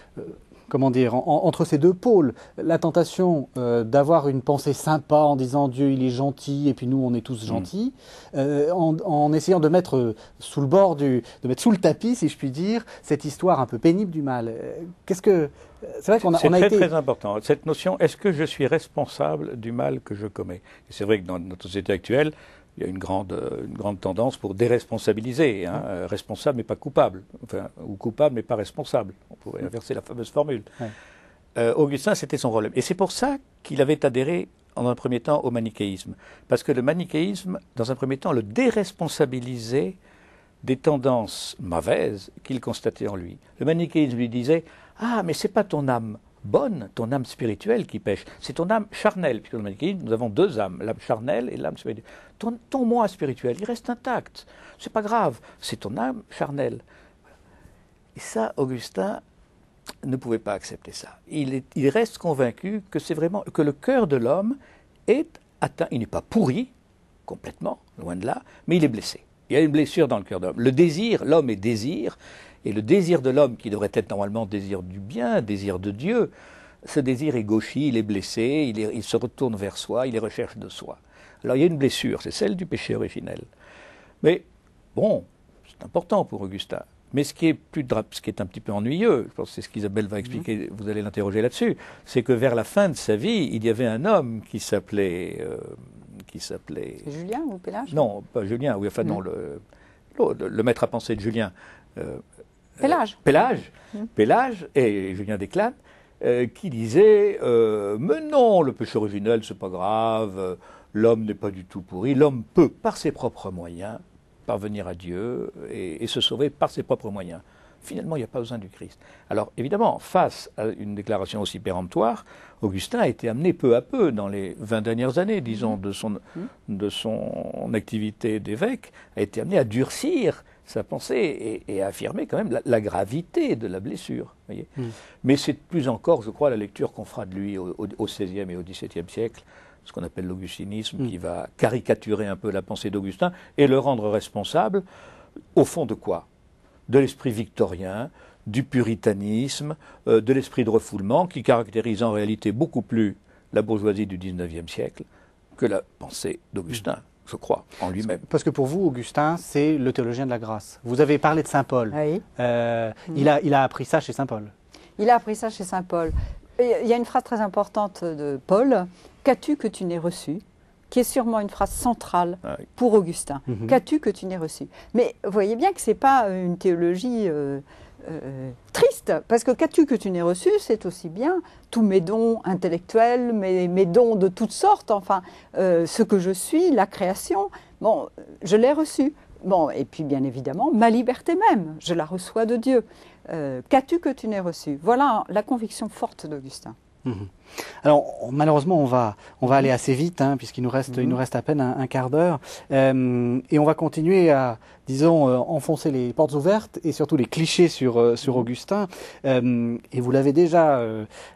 comment dire, entre ces deux pôles, la tentation euh, d'avoir une pensée sympa en disant Dieu il est gentil et puis nous on est tous mm. gentils, euh, en, essayant de mettre euh, sous le bord du, de mettre sous le tapis, si je puis dire, cette histoire un peu pénible du mal. Qu'est-ce que c'est vrai qu'on a, on a très, très important. Cette notion, est-ce que je suis responsable du mal que je commets C'est vrai que dans notre société actuelle, il y a une grande, une grande tendance pour déresponsabiliser, hein, euh, responsable mais pas coupable, enfin, ou coupable mais pas responsable. On pourrait inverser la fameuse formule. Euh, Augustin, c'était son rôle. Et c'est pour ça qu'il avait adhéré en un premier temps au manichéisme. Parce que le manichéisme, dans un premier temps, le déresponsabilisait des tendances mauvaises qu'il constatait en lui. Le manichéisme lui disait Ah, mais c'est pas ton âme, bonne, ton âme spirituelle qui pêche. C'est ton âme charnelle, puisque nous avons deux âmes, l'âme charnelle et l'âme spirituelle. Ton, ton, moi spirituel, il reste intact. C'est pas grave, c'est ton âme charnelle. Et ça, Augustin ne pouvait pas accepter ça. Il, il reste convaincu que c'est vraiment que le cœur de l'homme est atteint. Il n'est pas pourri complètement, loin de là, mais il est blessé. Il y a une blessure dans le cœur de l'homme. Le désir, l'homme est désir, et le désir de l'homme, qui devrait être normalement désir du bien, désir de Dieu, ce désir est gauchi, il est blessé, il, se retourne vers soi, il est recherche de soi. Alors il y a une blessure, c'est celle du péché originel. Mais bon, c'est important pour Augustin. Mais ce qui est plus ce qui est un petit peu ennuyeux, je pense que c'est ce qu'Isabelle va expliquer, mhm. vous allez l'interroger là-dessus, c'est que vers la fin de sa vie, il y avait un homme qui s'appelait euh, qui s'appelait Julien ou Pélage Non, pas Julien, oui enfin non le, le, maître à penser de Julien. Euh, Pélage. Euh, Pélage, mmh. et Julien viens euh, qui disait euh, Mais non, le péché originel, c'est pas grave, l'homme n'est pas du tout pourri, l'homme peut, par ses propres moyens, parvenir à Dieu et, se sauver par ses propres moyens. Finalement, il n'y a pas besoin du Christ. Alors, évidemment, face à une déclaration aussi péremptoire, Augustin a été amené peu à peu, dans les 20 dernières années, disons, mmh. mmh. de son activité d'évêque, a été amené à durcir sa pensée et, et, affirmer quand même la, gravité de la blessure. Hmm. Mais c'est plus encore, je crois, la lecture qu'on fera de lui au, XVIe et au XVIIe siècle, ce qu'on appelle l'augustinisme, hmm. qui va caricaturer un peu la pensée d'Augustin et le rendre responsable, au fond, de quoi De l'esprit victorien, du puritanisme, euh, de l'esprit de refoulement, qui caractérise en réalité beaucoup plus la bourgeoisie du XIXe siècle que la pensée d'Augustin. Hmm se croit en lui-même. Parce que pour vous, Augustin, c'est le théologien de la grâce. Vous avez parlé de Saint Paul. Ah euh, il, mm. a, il a appris ça chez Saint Paul. Il a appris ça chez Saint Paul. Il y a une phrase très importante de Paul Qu'as-tu que tu n'aies reçu qui est sûrement une phrase centrale ah pour Augustin. Mhm. Qu'as-tu que tu n'aies reçu Mais voyez bien que ce n'est pas une théologie euh, euh, triste, parce que qu'as-tu que tu n'aies reçu C'est aussi bien tous mes dons intellectuels, mes, mes dons de toutes sortes, enfin, euh, ce que je suis, la création. Bon, je l'ai reçu. Bon, et puis bien évidemment, ma liberté même, je la reçois de Dieu. Euh, qu'as-tu que tu n'aies reçu Voilà la conviction forte d'Augustin. Mhm. Alors malheureusement on va on va aller assez vite hein, puisqu'il nous reste il nous mhm. reste à peine un, quart d'heure euh, et on va continuer à disons euh, enfoncer les portes ouvertes et surtout les clichés sur euh, sur mhm. Augustin et vous l'avez déjà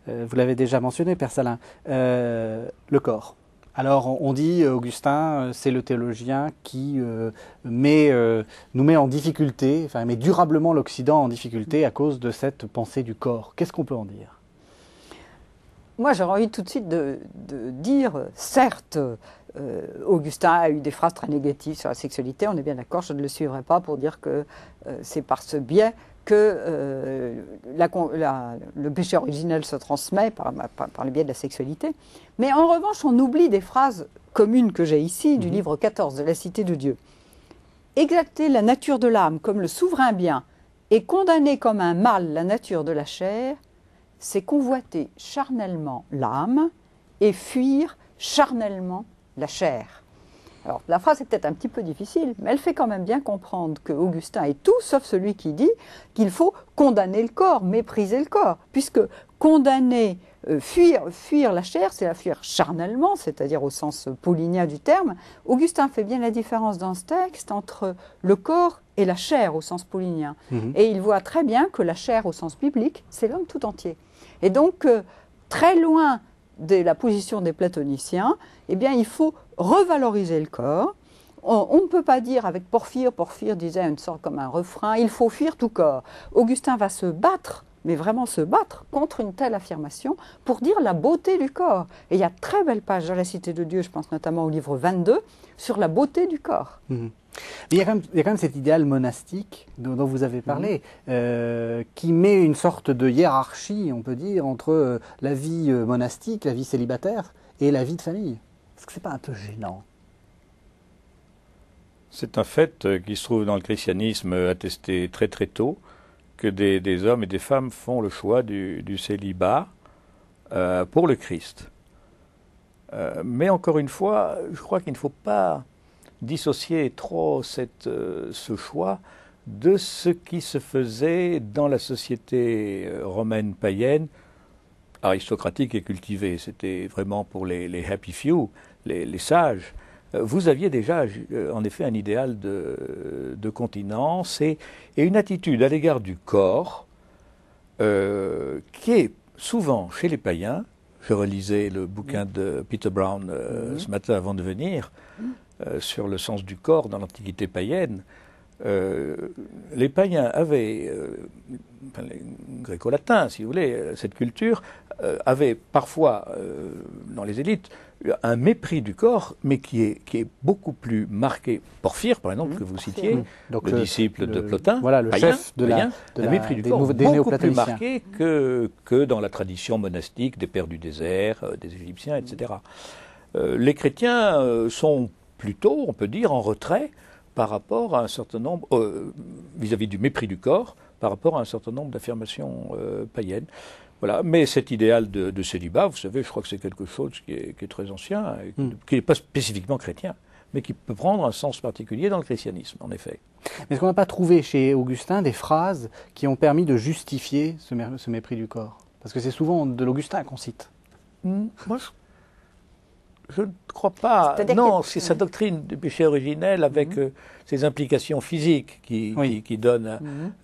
déjà mentionné Père Salin le corps alors on dit Augustin, c'est le théologien qui nous met en difficulté, enfin met durablement l'Occident en difficulté à cause de cette pensée du corps. Qu'est-ce qu'on peut en dire moi, j'aurais envie tout de suite de, dire, certes, euh, Augustin a eu des phrases très négatives sur la sexualité, on est bien d'accord, je ne le suivrai pas pour dire que euh, c'est par ce biais que euh, le péché originel se transmet par, le biais de la sexualité. Mais en revanche, on oublie des phrases communes que j'ai ici du mhm. livre 14 de la Cité de Dieu. Exacter la nature de l'âme comme le souverain bien et condamner comme un mal la nature de la chair, c'est convoiter charnellement l'âme et fuir charnellement la chair. Alors la phrase est peut-être un petit peu difficile, mais elle fait quand même bien comprendre que Augustin est tout sauf celui qui dit qu'il faut condamner le corps, mépriser le corps, puisque condamner, euh, fuir, fuir la chair, c'est la fuir charnellement, c'est-à-dire au sens paulinien du terme. Augustin fait bien la différence dans ce texte entre le corps et la chair au sens paulinien, mhm. et il voit très bien que la chair au sens biblique, c'est l'homme tout entier. Et donc, euh, très loin de la position des platoniciens, eh bien, il faut revaloriser le corps. On ne peut pas dire avec Porphyre, Porphyre disait une sorte comme un refrain, il faut fuir tout corps. Augustin va se battre mais vraiment se battre contre une telle affirmation pour dire la beauté du corps. Et il y a très belles pages dans la Cité de Dieu, je pense notamment au livre 22, sur la beauté du corps. Mhm. Il y, a quand même, cet idéal monastique dont, vous avez parlé, mhm. euh, qui met une sorte de hiérarchie, on peut dire, entre euh, la vie euh, monastique, la vie célibataire et la vie de famille. Est-ce que c'est pas un peu gênant C'est un fait qui se trouve dans le christianisme attesté très très tôt que des, hommes et des femmes font le choix du, célibat euh, pour le Christ. Euh, mais encore une fois, je crois qu'il ne faut pas dissocier trop cette, euh, ce choix de ce qui se faisait dans la société romaine païenne, aristocratique et cultivée. C'était vraiment pour les, happy few, les sages. Euh, vous aviez déjà euh, en effet un idéal de, de continence et, une attitude à l'égard du corps euh, qui est souvent chez les païens, je relisais le bouquin mm. de Peter Brown mm. ce matin avant de venir, mm. sur le sens du corps dans l'Antiquité païenne, les païens avaient, enfin, les gréco-latins, si vous voulez, cette culture, avait avaient parfois, dans les élites, un mépris du corps, mais qui est, beaucoup plus marqué. Porphyre, par exemple, mmh. que vous citiez, le, euh, disciple de Plotin, voilà, le chef de la, mépris du corps beaucoup plus marqué que, dans la tradition monastique des pères du désert, euh, des Égyptiens, etc. Euh, les chrétiens sont plutôt, on peut dire, en retrait par rapport à un certain nombre, vis à -vis du mépris du corps, par rapport à un certain nombre d'affirmations païennes. Voilà. Mais cet idéal de, célibat, vous savez, je crois que c'est quelque chose qui est, très ancien, qui n'est hmm. pas spécifiquement chrétien, mais qui peut prendre un sens particulier dans le christianisme, en effet. Mais est-ce qu'on n'a pas trouvé chez Augustin des phrases qui ont permis de justifier ce, mépris du corps Parce que c'est souvent de l'Augustin qu'on cite. Hmm, moi, je je ne crois pas. Non, c'est sa doctrine du péché originel avec mhm. euh, ses implications physiques qui, qui, donne,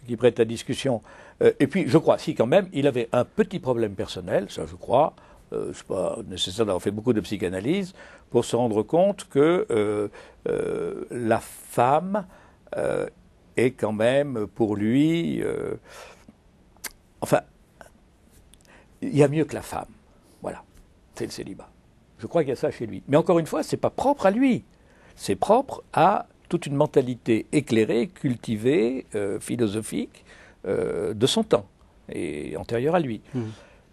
qui euh, mhm. prête à discussion. Euh, et puis, je crois, si quand même, il avait un petit problème personnel, ça je crois, c'est pas nécessaire d'avoir fait beaucoup de psychanalyse, pour se rendre compte que la femme est quand même pour lui. enfin, il y a mieux que la femme. Voilà, c'est le célibat. Je crois qu'il y a ça chez lui. Mais encore une fois, ce n'est pas propre à lui. C'est propre à toute une mentalité éclairée, cultivée, euh, philosophique euh, de son temps et antérieure à lui. Mmh.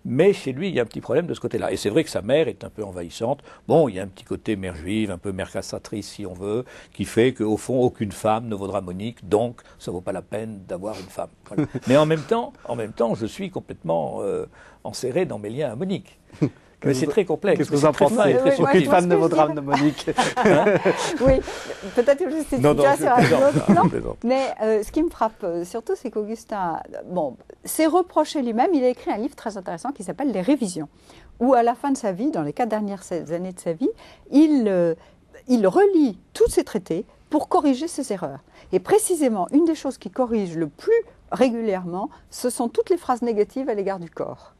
Mais chez lui, il y a un petit problème de ce côté-là. Et c'est vrai que sa mère est un peu envahissante. Bon, il y a un petit côté mère juive, un peu mère cassatrice, si on veut, qui fait qu'au fond, aucune femme ne vaudra Monique, donc ça vaut pas la peine d'avoir une femme. Mais en même, temps, en même temps, je suis complètement euh, enserré dans mes liens à Monique. Mais c'est très complexe. Qu'est-ce que vous en pensez de femme drames de Monique. oui, peut-être que je déjà sur un Mais euh, ce qui me frappe euh, surtout, c'est qu'Augustin bon, s'est reproché lui-même. Il a écrit un livre très intéressant qui s'appelle Les Révisions, où à la fin de sa vie, dans les quatre dernières années de sa vie, il, euh, il relie tous ses traités pour corriger ses erreurs. Et précisément, une des choses qu'il corrige le plus régulièrement, ce sont toutes les phrases négatives à l'égard du corps.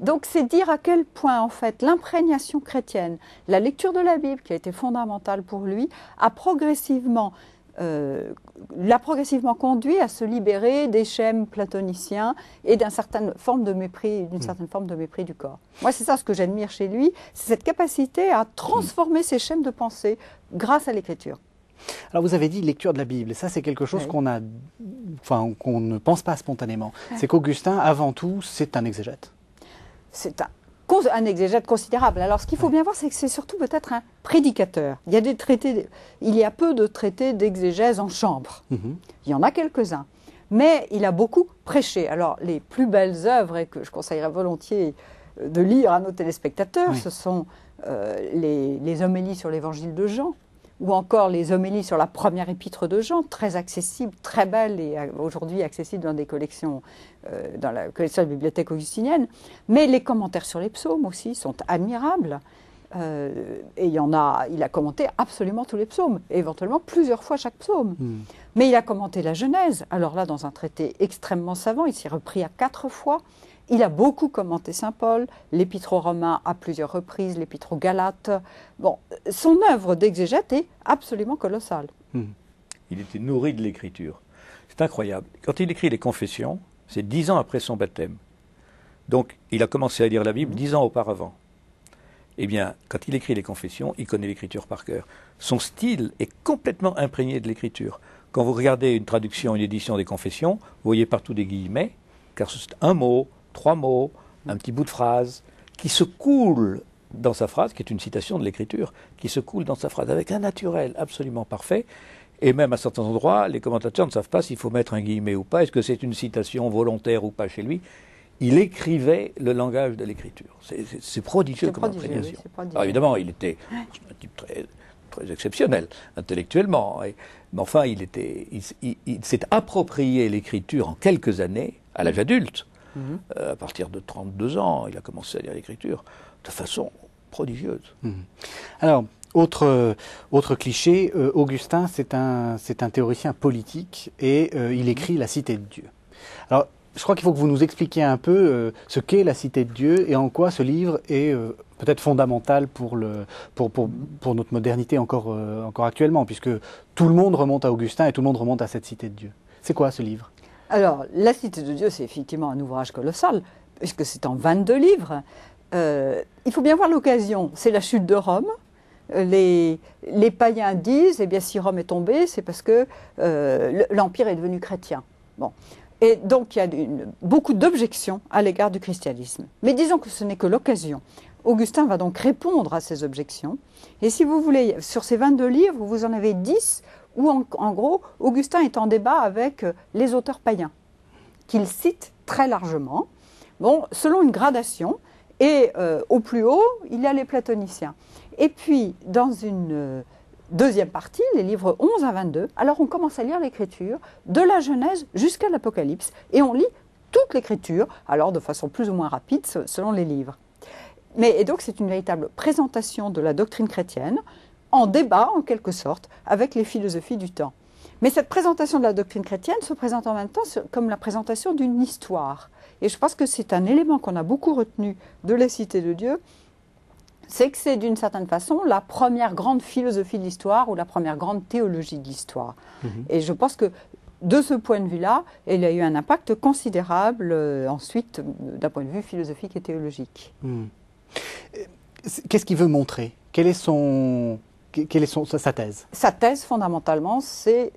Donc c'est dire à quel point en fait l'imprégnation chrétienne, la lecture de la Bible qui a été fondamentale pour lui, a progressivement euh, l'a progressivement conduit à se libérer des schèmes platoniciens et d'une certaine forme de mépris, d'une mm. certaine forme de mépris du corps. Moi, c'est ça ce que j'admire chez lui, c'est cette capacité à transformer ses mm. schèmes de pensée grâce à l'écriture. Alors vous avez dit lecture de la Bible, ça c'est quelque chose qu'on a, enfin, qu'on ne pense pas spontanément. C'est qu'Augustin, avant tout, c'est un exégète c'est un, exégète considérable. Alors, ce qu'il faut bien voir, c'est que c'est surtout peut-être un prédicateur. Il y a peu de traités d'exégèse en chambre. Mhm. Il y en a quelques-uns. Mais il a beaucoup prêché. Alors, les plus belles œuvres, et que je conseillerais volontiers euh, de lire à nos téléspectateurs, ce sont euh, les, les homélies sur l'évangile de Jean, ou encore les homélies sur la première épître de Jean, très accessible, très belle et euh, aujourd'hui accessible dans des collections, euh, dans la collection de la bibliothèque augustinienne. Mais les commentaires sur les psaumes aussi sont admirables. Euh, et il y en a, il a commenté absolument tous les psaumes, éventuellement plusieurs fois chaque psaume. Hmm. Mais il a commenté la Genèse. Alors là, dans un traité extrêmement savant, il s'est repris à quatre fois. Il a beaucoup commenté Saint Paul, l'épître aux Romains à plusieurs reprises, l'épître aux Galates. Bon, son œuvre d'exégète est absolument colossale. Hmm. Il était nourri de l'écriture. C'est incroyable. Quand il écrit les confessions, c'est dix ans après son baptême. Donc, il a commencé à lire la Bible dix ans auparavant. Eh bien, quand il écrit les confessions, il connaît l'écriture par cœur. Son style est complètement imprégné de l'écriture. Quand vous regardez une traduction, une édition des confessions, vous voyez partout des guillemets, car c'est un mot, trois mots, un petit bout de phrase, qui se coule dans sa phrase, qui est une citation de l'écriture, qui se coule dans sa phrase avec un naturel absolument parfait. Et même à certains endroits, les commentateurs ne savent pas s'il faut mettre un guillemet ou pas, est-ce que c'est une citation volontaire ou pas chez lui. Il écrivait le langage de l'écriture. C'est prodigieux comme imprégnation. évidemment, il était un type très, exceptionnel intellectuellement, hein, mais enfin, il s'est il, approprié l'écriture en quelques années, à l'âge adulte, euh, à partir de 32 ans, il a commencé à lire l'écriture de façon prodigieuse. Hmm. Alors, autre, euh, cliché, euh, Augustin, c'est un, théoricien politique et il mhm. écrit La Cité de Dieu. Alors, je crois qu'il faut que vous nous expliquiez un peu ce qu'est La Cité de Dieu et en quoi ce livre est peut-être fondamental pour, notre modernité encore, encore actuellement, puisque tout le monde remonte à Augustin et tout le monde remonte à cette Cité de Dieu. C'est quoi ce livre alors, La Cité de Dieu, c'est effectivement un ouvrage colossal, puisque c'est en 22 livres. Euh, il faut bien voir l'occasion. C'est la chute de Rome. Euh, les, païens disent, eh bien, si Rome est tombée, c'est parce que euh, l'Empire est devenu chrétien. Bon. Et donc, il y a beaucoup d'objections à l'égard du christianisme. Mais disons que ce n'est que l'occasion. Augustin va donc répondre à ces objections. Et si vous voulez, sur ces 22 livres, vous en avez 10 où en, gros, Augustin est en débat avec euh, les auteurs païens, qu'il cite très largement, selon une gradation, et euh, au plus haut, il y a les platoniciens. Et puis, dans une euh, deuxième partie, les livres 11 à 22, alors on commence à lire l'écriture, de la Genèse jusqu'à l'Apocalypse, et on lit toute l'écriture, alors de façon plus ou moins rapide selon les livres. Mais, et donc c'est une véritable présentation de la doctrine chrétienne en débat, en quelque sorte, avec les philosophies du temps. Mais cette présentation de la doctrine chrétienne se présente en même temps comme la présentation d'une histoire. Et je pense que c'est un élément qu'on a beaucoup retenu de la Cité de Dieu, c'est que c'est d'une certaine façon la première grande philosophie de l'histoire ou la première grande théologie de l'histoire. Mhm. Et je pense que de ce point de vue-là, il a eu un impact considérable euh, ensuite d'un point de vue philosophique et théologique. Hmm. Qu'est-ce qu'il veut montrer Quel est son, quelle est sa thèse Sa thèse, fondamentalement, c'est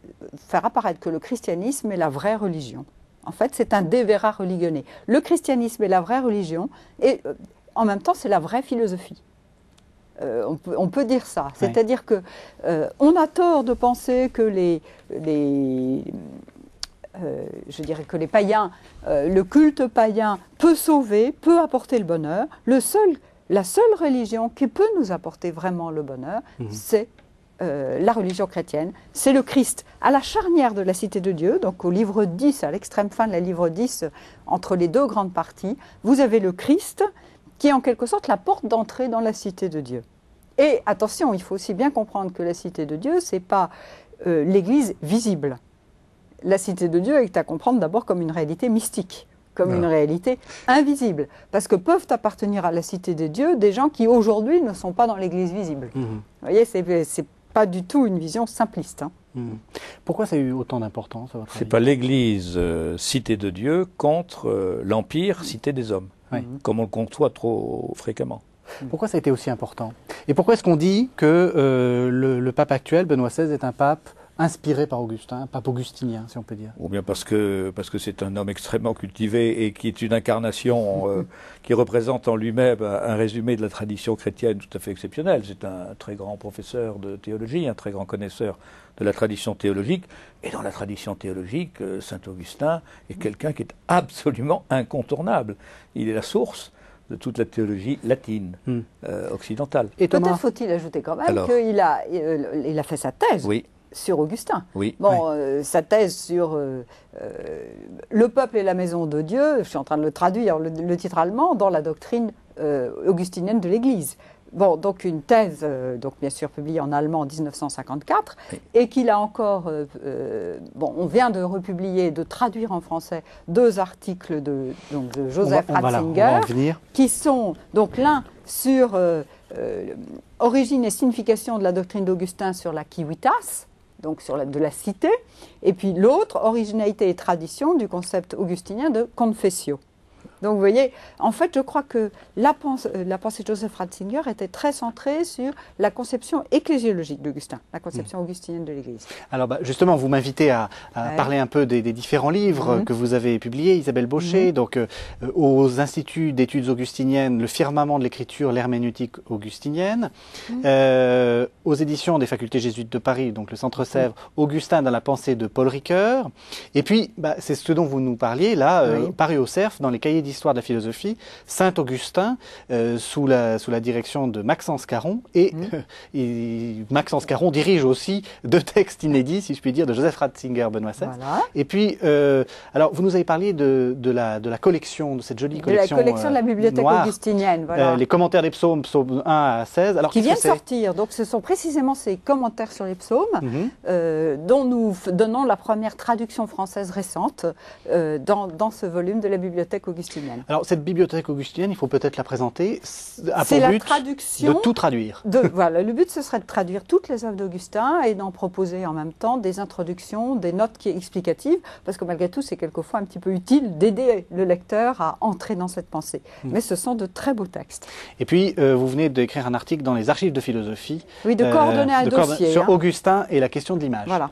faire apparaître que le christianisme est la vraie religion. En fait, c'est un dévera religionné. Le christianisme est la vraie religion et euh, en même temps, c'est la vraie philosophie. Euh, on, peut, dire ça. C'est-à-dire que euh, on a tort de penser que les, les je dirais que les païens, le culte païen peut sauver, peut apporter le bonheur. Le seul la seule religion qui peut nous apporter vraiment le bonheur, mhm. c'est euh, la religion chrétienne, c'est le Christ à la charnière de la cité de Dieu, donc au livre 10, à l'extrême fin de la livre 10, entre les deux grandes parties, vous avez le Christ qui est en quelque sorte la porte d'entrée dans la cité de Dieu. Et attention, il faut aussi bien comprendre que la cité de Dieu, c'est pas euh, l'église visible. La cité de Dieu est à comprendre d'abord comme une réalité mystique comme ah. une réalité invisible, parce que peuvent appartenir à la cité des dieux des gens qui aujourd'hui ne sont pas dans l'Église visible. Mhm. Vous voyez, c'est pas du tout une vision simpliste. Hein. Mhm. Pourquoi ça a eu autant d'importance C'est pas l'Église euh, cité de Dieu contre euh, l'Empire cité des hommes, mhm. comme on le conçoit trop fréquemment. Pourquoi ça a été aussi important Et pourquoi est-ce qu'on dit que euh, le, pape actuel, Benoît XVI, est un pape inspiré par Augustin, pape augustinien, si on peut dire. Ou bien parce que parce que c'est un homme extrêmement cultivé et qui est une incarnation euh, qui représente en lui-même un résumé de la tradition chrétienne tout à fait exceptionnel. C'est un très grand professeur de théologie, un très grand connaisseur de la tradition théologique. Et dans la tradition théologique, euh, saint Augustin est quelqu'un qui est absolument incontournable. Il est la source de toute la théologie latine, hmm. euh, occidentale. Et peut-être faut-il ajouter quand même qu'il a, il a fait sa thèse. Oui sur Augustin. Bon, euh, sa thèse sur euh, euh, le peuple et la maison de Dieu, je suis en train de le traduire, le, titre allemand, dans la doctrine augustinienne de l'Église. Bon, donc une thèse, donc bien sûr publiée en allemand en 1954, et qu'il a encore, bon, on vient de republier, de traduire en français deux articles de, Joseph Ratzinger, qui sont donc l'un sur origine et signification de la doctrine d'Augustin sur la kiwitas, donc sur de la cité, et puis l'autre, originalité et tradition du concept augustinien de confessio. Donc vous voyez, en fait, je crois que euh, la, pensée de Joseph Ratzinger était très centrée sur la conception ecclésiologique d'Augustin, la conception mm. augustinienne de l'Église. Alors bah, justement, vous m'invitez à, parler un peu des, différents livres mm-hmm. que vous avez publiés, Isabelle Baucher, mm-hmm. donc euh, aux instituts d'études augustiniennes, le firmament de l'écriture, l'herméneutique augustinienne, mm-hmm. euh, aux éditions des facultés jésuites de Paris, donc le Centre Sèvres, Augustin dans la pensée de Paul Ricoeur, et puis bah, c'est ce dont vous nous parliez là, Paris au Cerf, dans les cahiers l'histoire de la philosophie, Saint Augustin, euh, sous, la, sous la direction de Maxence Caron, et, Maxence Caron dirige aussi deux textes inédits, si je puis dire, de Joseph Ratzinger Benoît XVI. Et puis, euh, alors, vous nous avez parlé de, la, de la collection, de cette jolie collection. De la collection de la bibliothèque augustinienne, euh, les commentaires des psaumes, psaumes 1 à 16. Alors, qui viennent sortir. Donc, ce sont précisément ces commentaires sur les psaumes, mhm. dont nous donnons la première traduction française récente dans, dans, ce volume de la bibliothèque augustinienne. Alors cette bibliothèque augustinienne, il faut peut-être la présenter. C'est la traduction de tout traduire. voilà, le but ce serait de traduire toutes les œuvres d'Augustin et d'en proposer en même temps des introductions, des notes qui explicatives, parce que malgré tout, c'est quelquefois un petit peu utile d'aider le lecteur à entrer dans cette pensée. Hmm. Mais ce sont de très beaux textes. Et puis euh, vous venez d'écrire un article dans les archives de philosophie. Oui, de coordonner euh, un dossier sur hein. Augustin et la question de l'image. Voilà.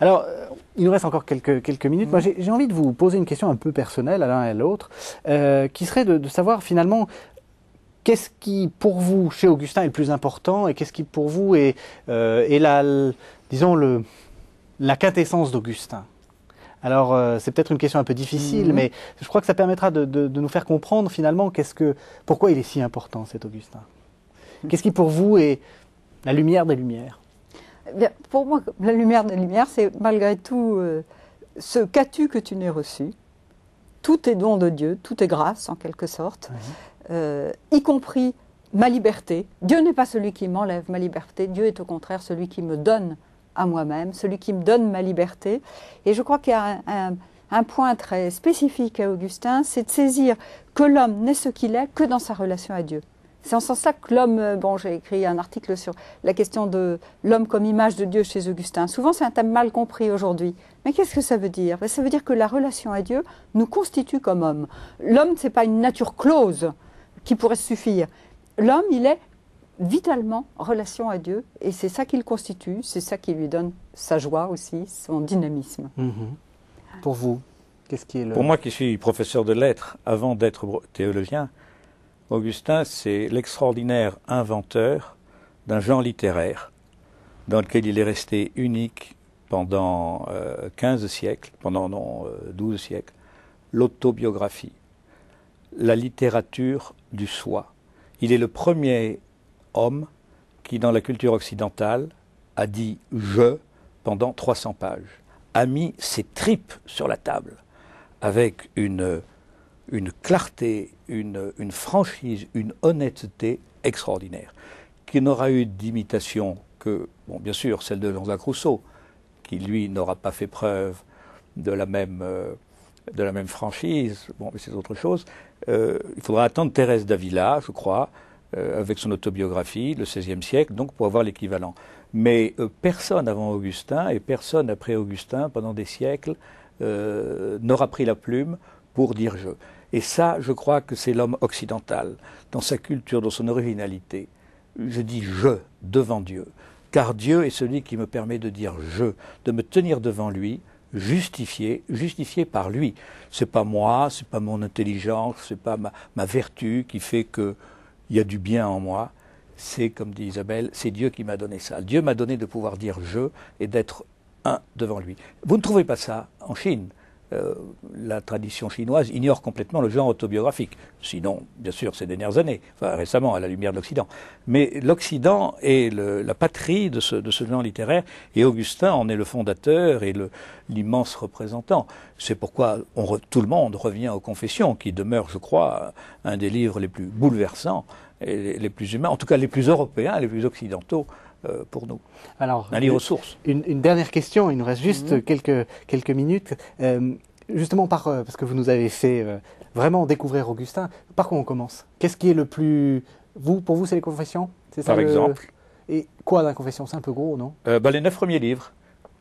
Alors, euh, il nous reste encore quelques, minutes. Moi, mm. j'ai envie de vous poser une question un peu personnelle à l'un et à l'autre, euh, qui serait de, savoir finalement qu'est-ce qui, pour vous, chez Augustin, est le plus important et qu'est-ce qui, pour vous, est, euh, la, disons, le, la quintessence d'Augustin alors, c'est peut-être une question un peu difficile, mm. mais je crois que ça permettra de, nous faire comprendre finalement ce que, pourquoi il est si important cet Augustin. Mm. Qu'est-ce qui pour vous est la lumière des lumières eh pour moi, la lumière des lumière, c'est malgré tout euh, ce qu'as-tu que tu n'es reçu. Tout est don de Dieu, tout est grâce en quelque sorte, euh, y compris ma liberté. Dieu n'est pas celui qui m'enlève ma liberté, Dieu est au contraire celui qui me donne à moi-même, celui qui me donne ma liberté. Et je crois qu'il y a un, point très spécifique à Augustin, c'est de saisir que l'homme n'est ce qu'il est que dans sa relation à Dieu. C'est en ce sens-là que l'homme, euh, bon, j'ai écrit un article sur la question de l'homme comme image de Dieu chez Augustin. Souvent, c'est un thème mal compris aujourd'hui. Mais qu'est-ce que ça veut dire ben, Ça veut dire que la relation à Dieu nous constitue comme homme. L'homme, ce n'est pas une nature close qui pourrait suffire. L'homme, il est vitalement relation à Dieu et c'est ça qu'il constitue, c'est ça qui lui donne sa joie aussi, son dynamisme. Mhm. Pour vous, qu'est-ce qui est le... Pour moi qui suis professeur de lettres avant d'être théologien, Augustin, c'est l'extraordinaire inventeur d'un genre littéraire dans lequel il est resté unique pendant 15 euh, siècles, pendant non, 12 euh, siècles, l'autobiographie, la littérature du soi. Il est le premier homme qui, dans la culture occidentale, a dit je pendant 300 pages, a mis ses tripes sur la table avec une une clarté, une, franchise, une honnêteté extraordinaire, qui n'aura eu d'imitation que, bon, bien sûr, celle de Jean-Jacques Rousseau, qui, lui, n'aura pas fait preuve de la même, euh, de la même franchise, bon, mais c'est autre chose. Euh, il faudra attendre Thérèse d'Avila, je crois, euh, avec son autobiographie, le XVIe siècle, donc pour avoir l'équivalent. Mais personne avant Augustin et personne après Augustin, pendant des siècles, n'aura pris la plume pour dire je. Et ça, je crois que c'est l'homme occidental, dans sa culture, dans son originalité. Je dis je devant Dieu, car Dieu est celui qui me permet de dire je, de me tenir devant lui, justifié, justifié par lui. C'est pas moi, c'est pas mon intelligence, c'est pas ma, ma, vertu qui fait qu'il y a du bien en moi. C'est, comme dit Isabelle, c'est Dieu qui m'a donné ça. Dieu m'a donné de pouvoir dire je et d'être un devant lui. Vous ne trouvez pas ça en Chine euh, la tradition chinoise ignore complètement le genre autobiographique. Sinon, bien sûr, ces dernières années, enfin récemment, à la lumière de l'Occident. Mais l'Occident est la patrie de ce, genre littéraire, et Augustin en est le fondateur et l'immense représentant. C'est pourquoi tout le monde revient aux Confessions, qui demeure, je crois, un des livres les plus bouleversants les plus humains, en tout cas les plus européens, les plus occidentaux euh, pour nous. Alors, aux euh, sources. Une, dernière question, il nous reste juste mhm. quelques, minutes. Euh, justement, parce que vous nous avez fait vraiment découvrir Augustin, par quoi on commence Qu'est-ce qui est le plus. Vous, pour vous, c'est les confessions ça Par exemple. Et quoi dans la confession C'est un peu gros, non bah, Les neuf premiers livres.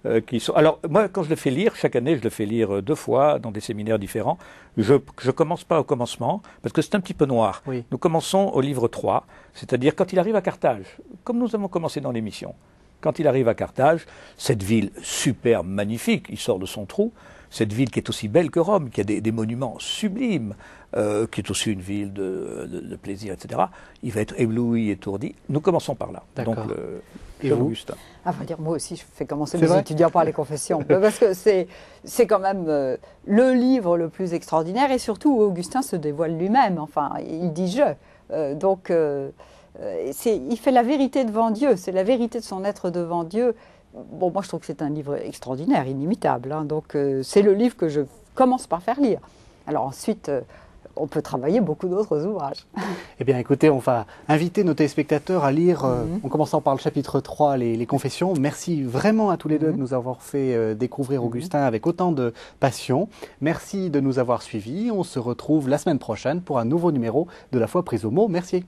Euh, qui sont. Alors moi, quand je le fais lire, chaque année, je le fais lire euh, deux fois dans des séminaires différents. Je ne commence pas au commencement parce que c'est un petit peu noir. Nous commençons au livre 3, c'est-à-dire quand il arrive à Carthage, comme nous avons commencé dans l'émission. Quand il arrive à Carthage, cette ville superbe, magnifique, il sort de son trou cette ville qui est aussi belle que Rome, qui a des, monuments sublimes, euh, qui est aussi une ville de, plaisir, etc., il va être ébloui, étourdi. Nous commençons par là. Donc, et Augustin ah, dire, moi aussi, je fais commencer mes étudiants par les confessions, parce que c'est, c'est quand même euh, le livre le plus extraordinaire, et surtout où Augustin se dévoile lui-même, enfin, il dit je. Euh, donc, euh, c'est il fait la vérité devant Dieu, c'est la vérité de son être devant Dieu. Bon, moi, je trouve que c'est un livre extraordinaire, inimitable, hein. donc c'est le livre que je commence par faire lire. Alors ensuite, on peut travailler beaucoup d'autres ouvrages. Eh bien, écoutez, on va inviter nos téléspectateurs à lire, euh, mhm. en commençant par le chapitre 3, les, Confessions. Merci vraiment à tous les deux mhm. de nous avoir fait euh, découvrir mhm. Augustin avec autant de passion. Merci de nous avoir suivis. On se retrouve la semaine prochaine pour un nouveau numéro de La foi prise au mot. Merci.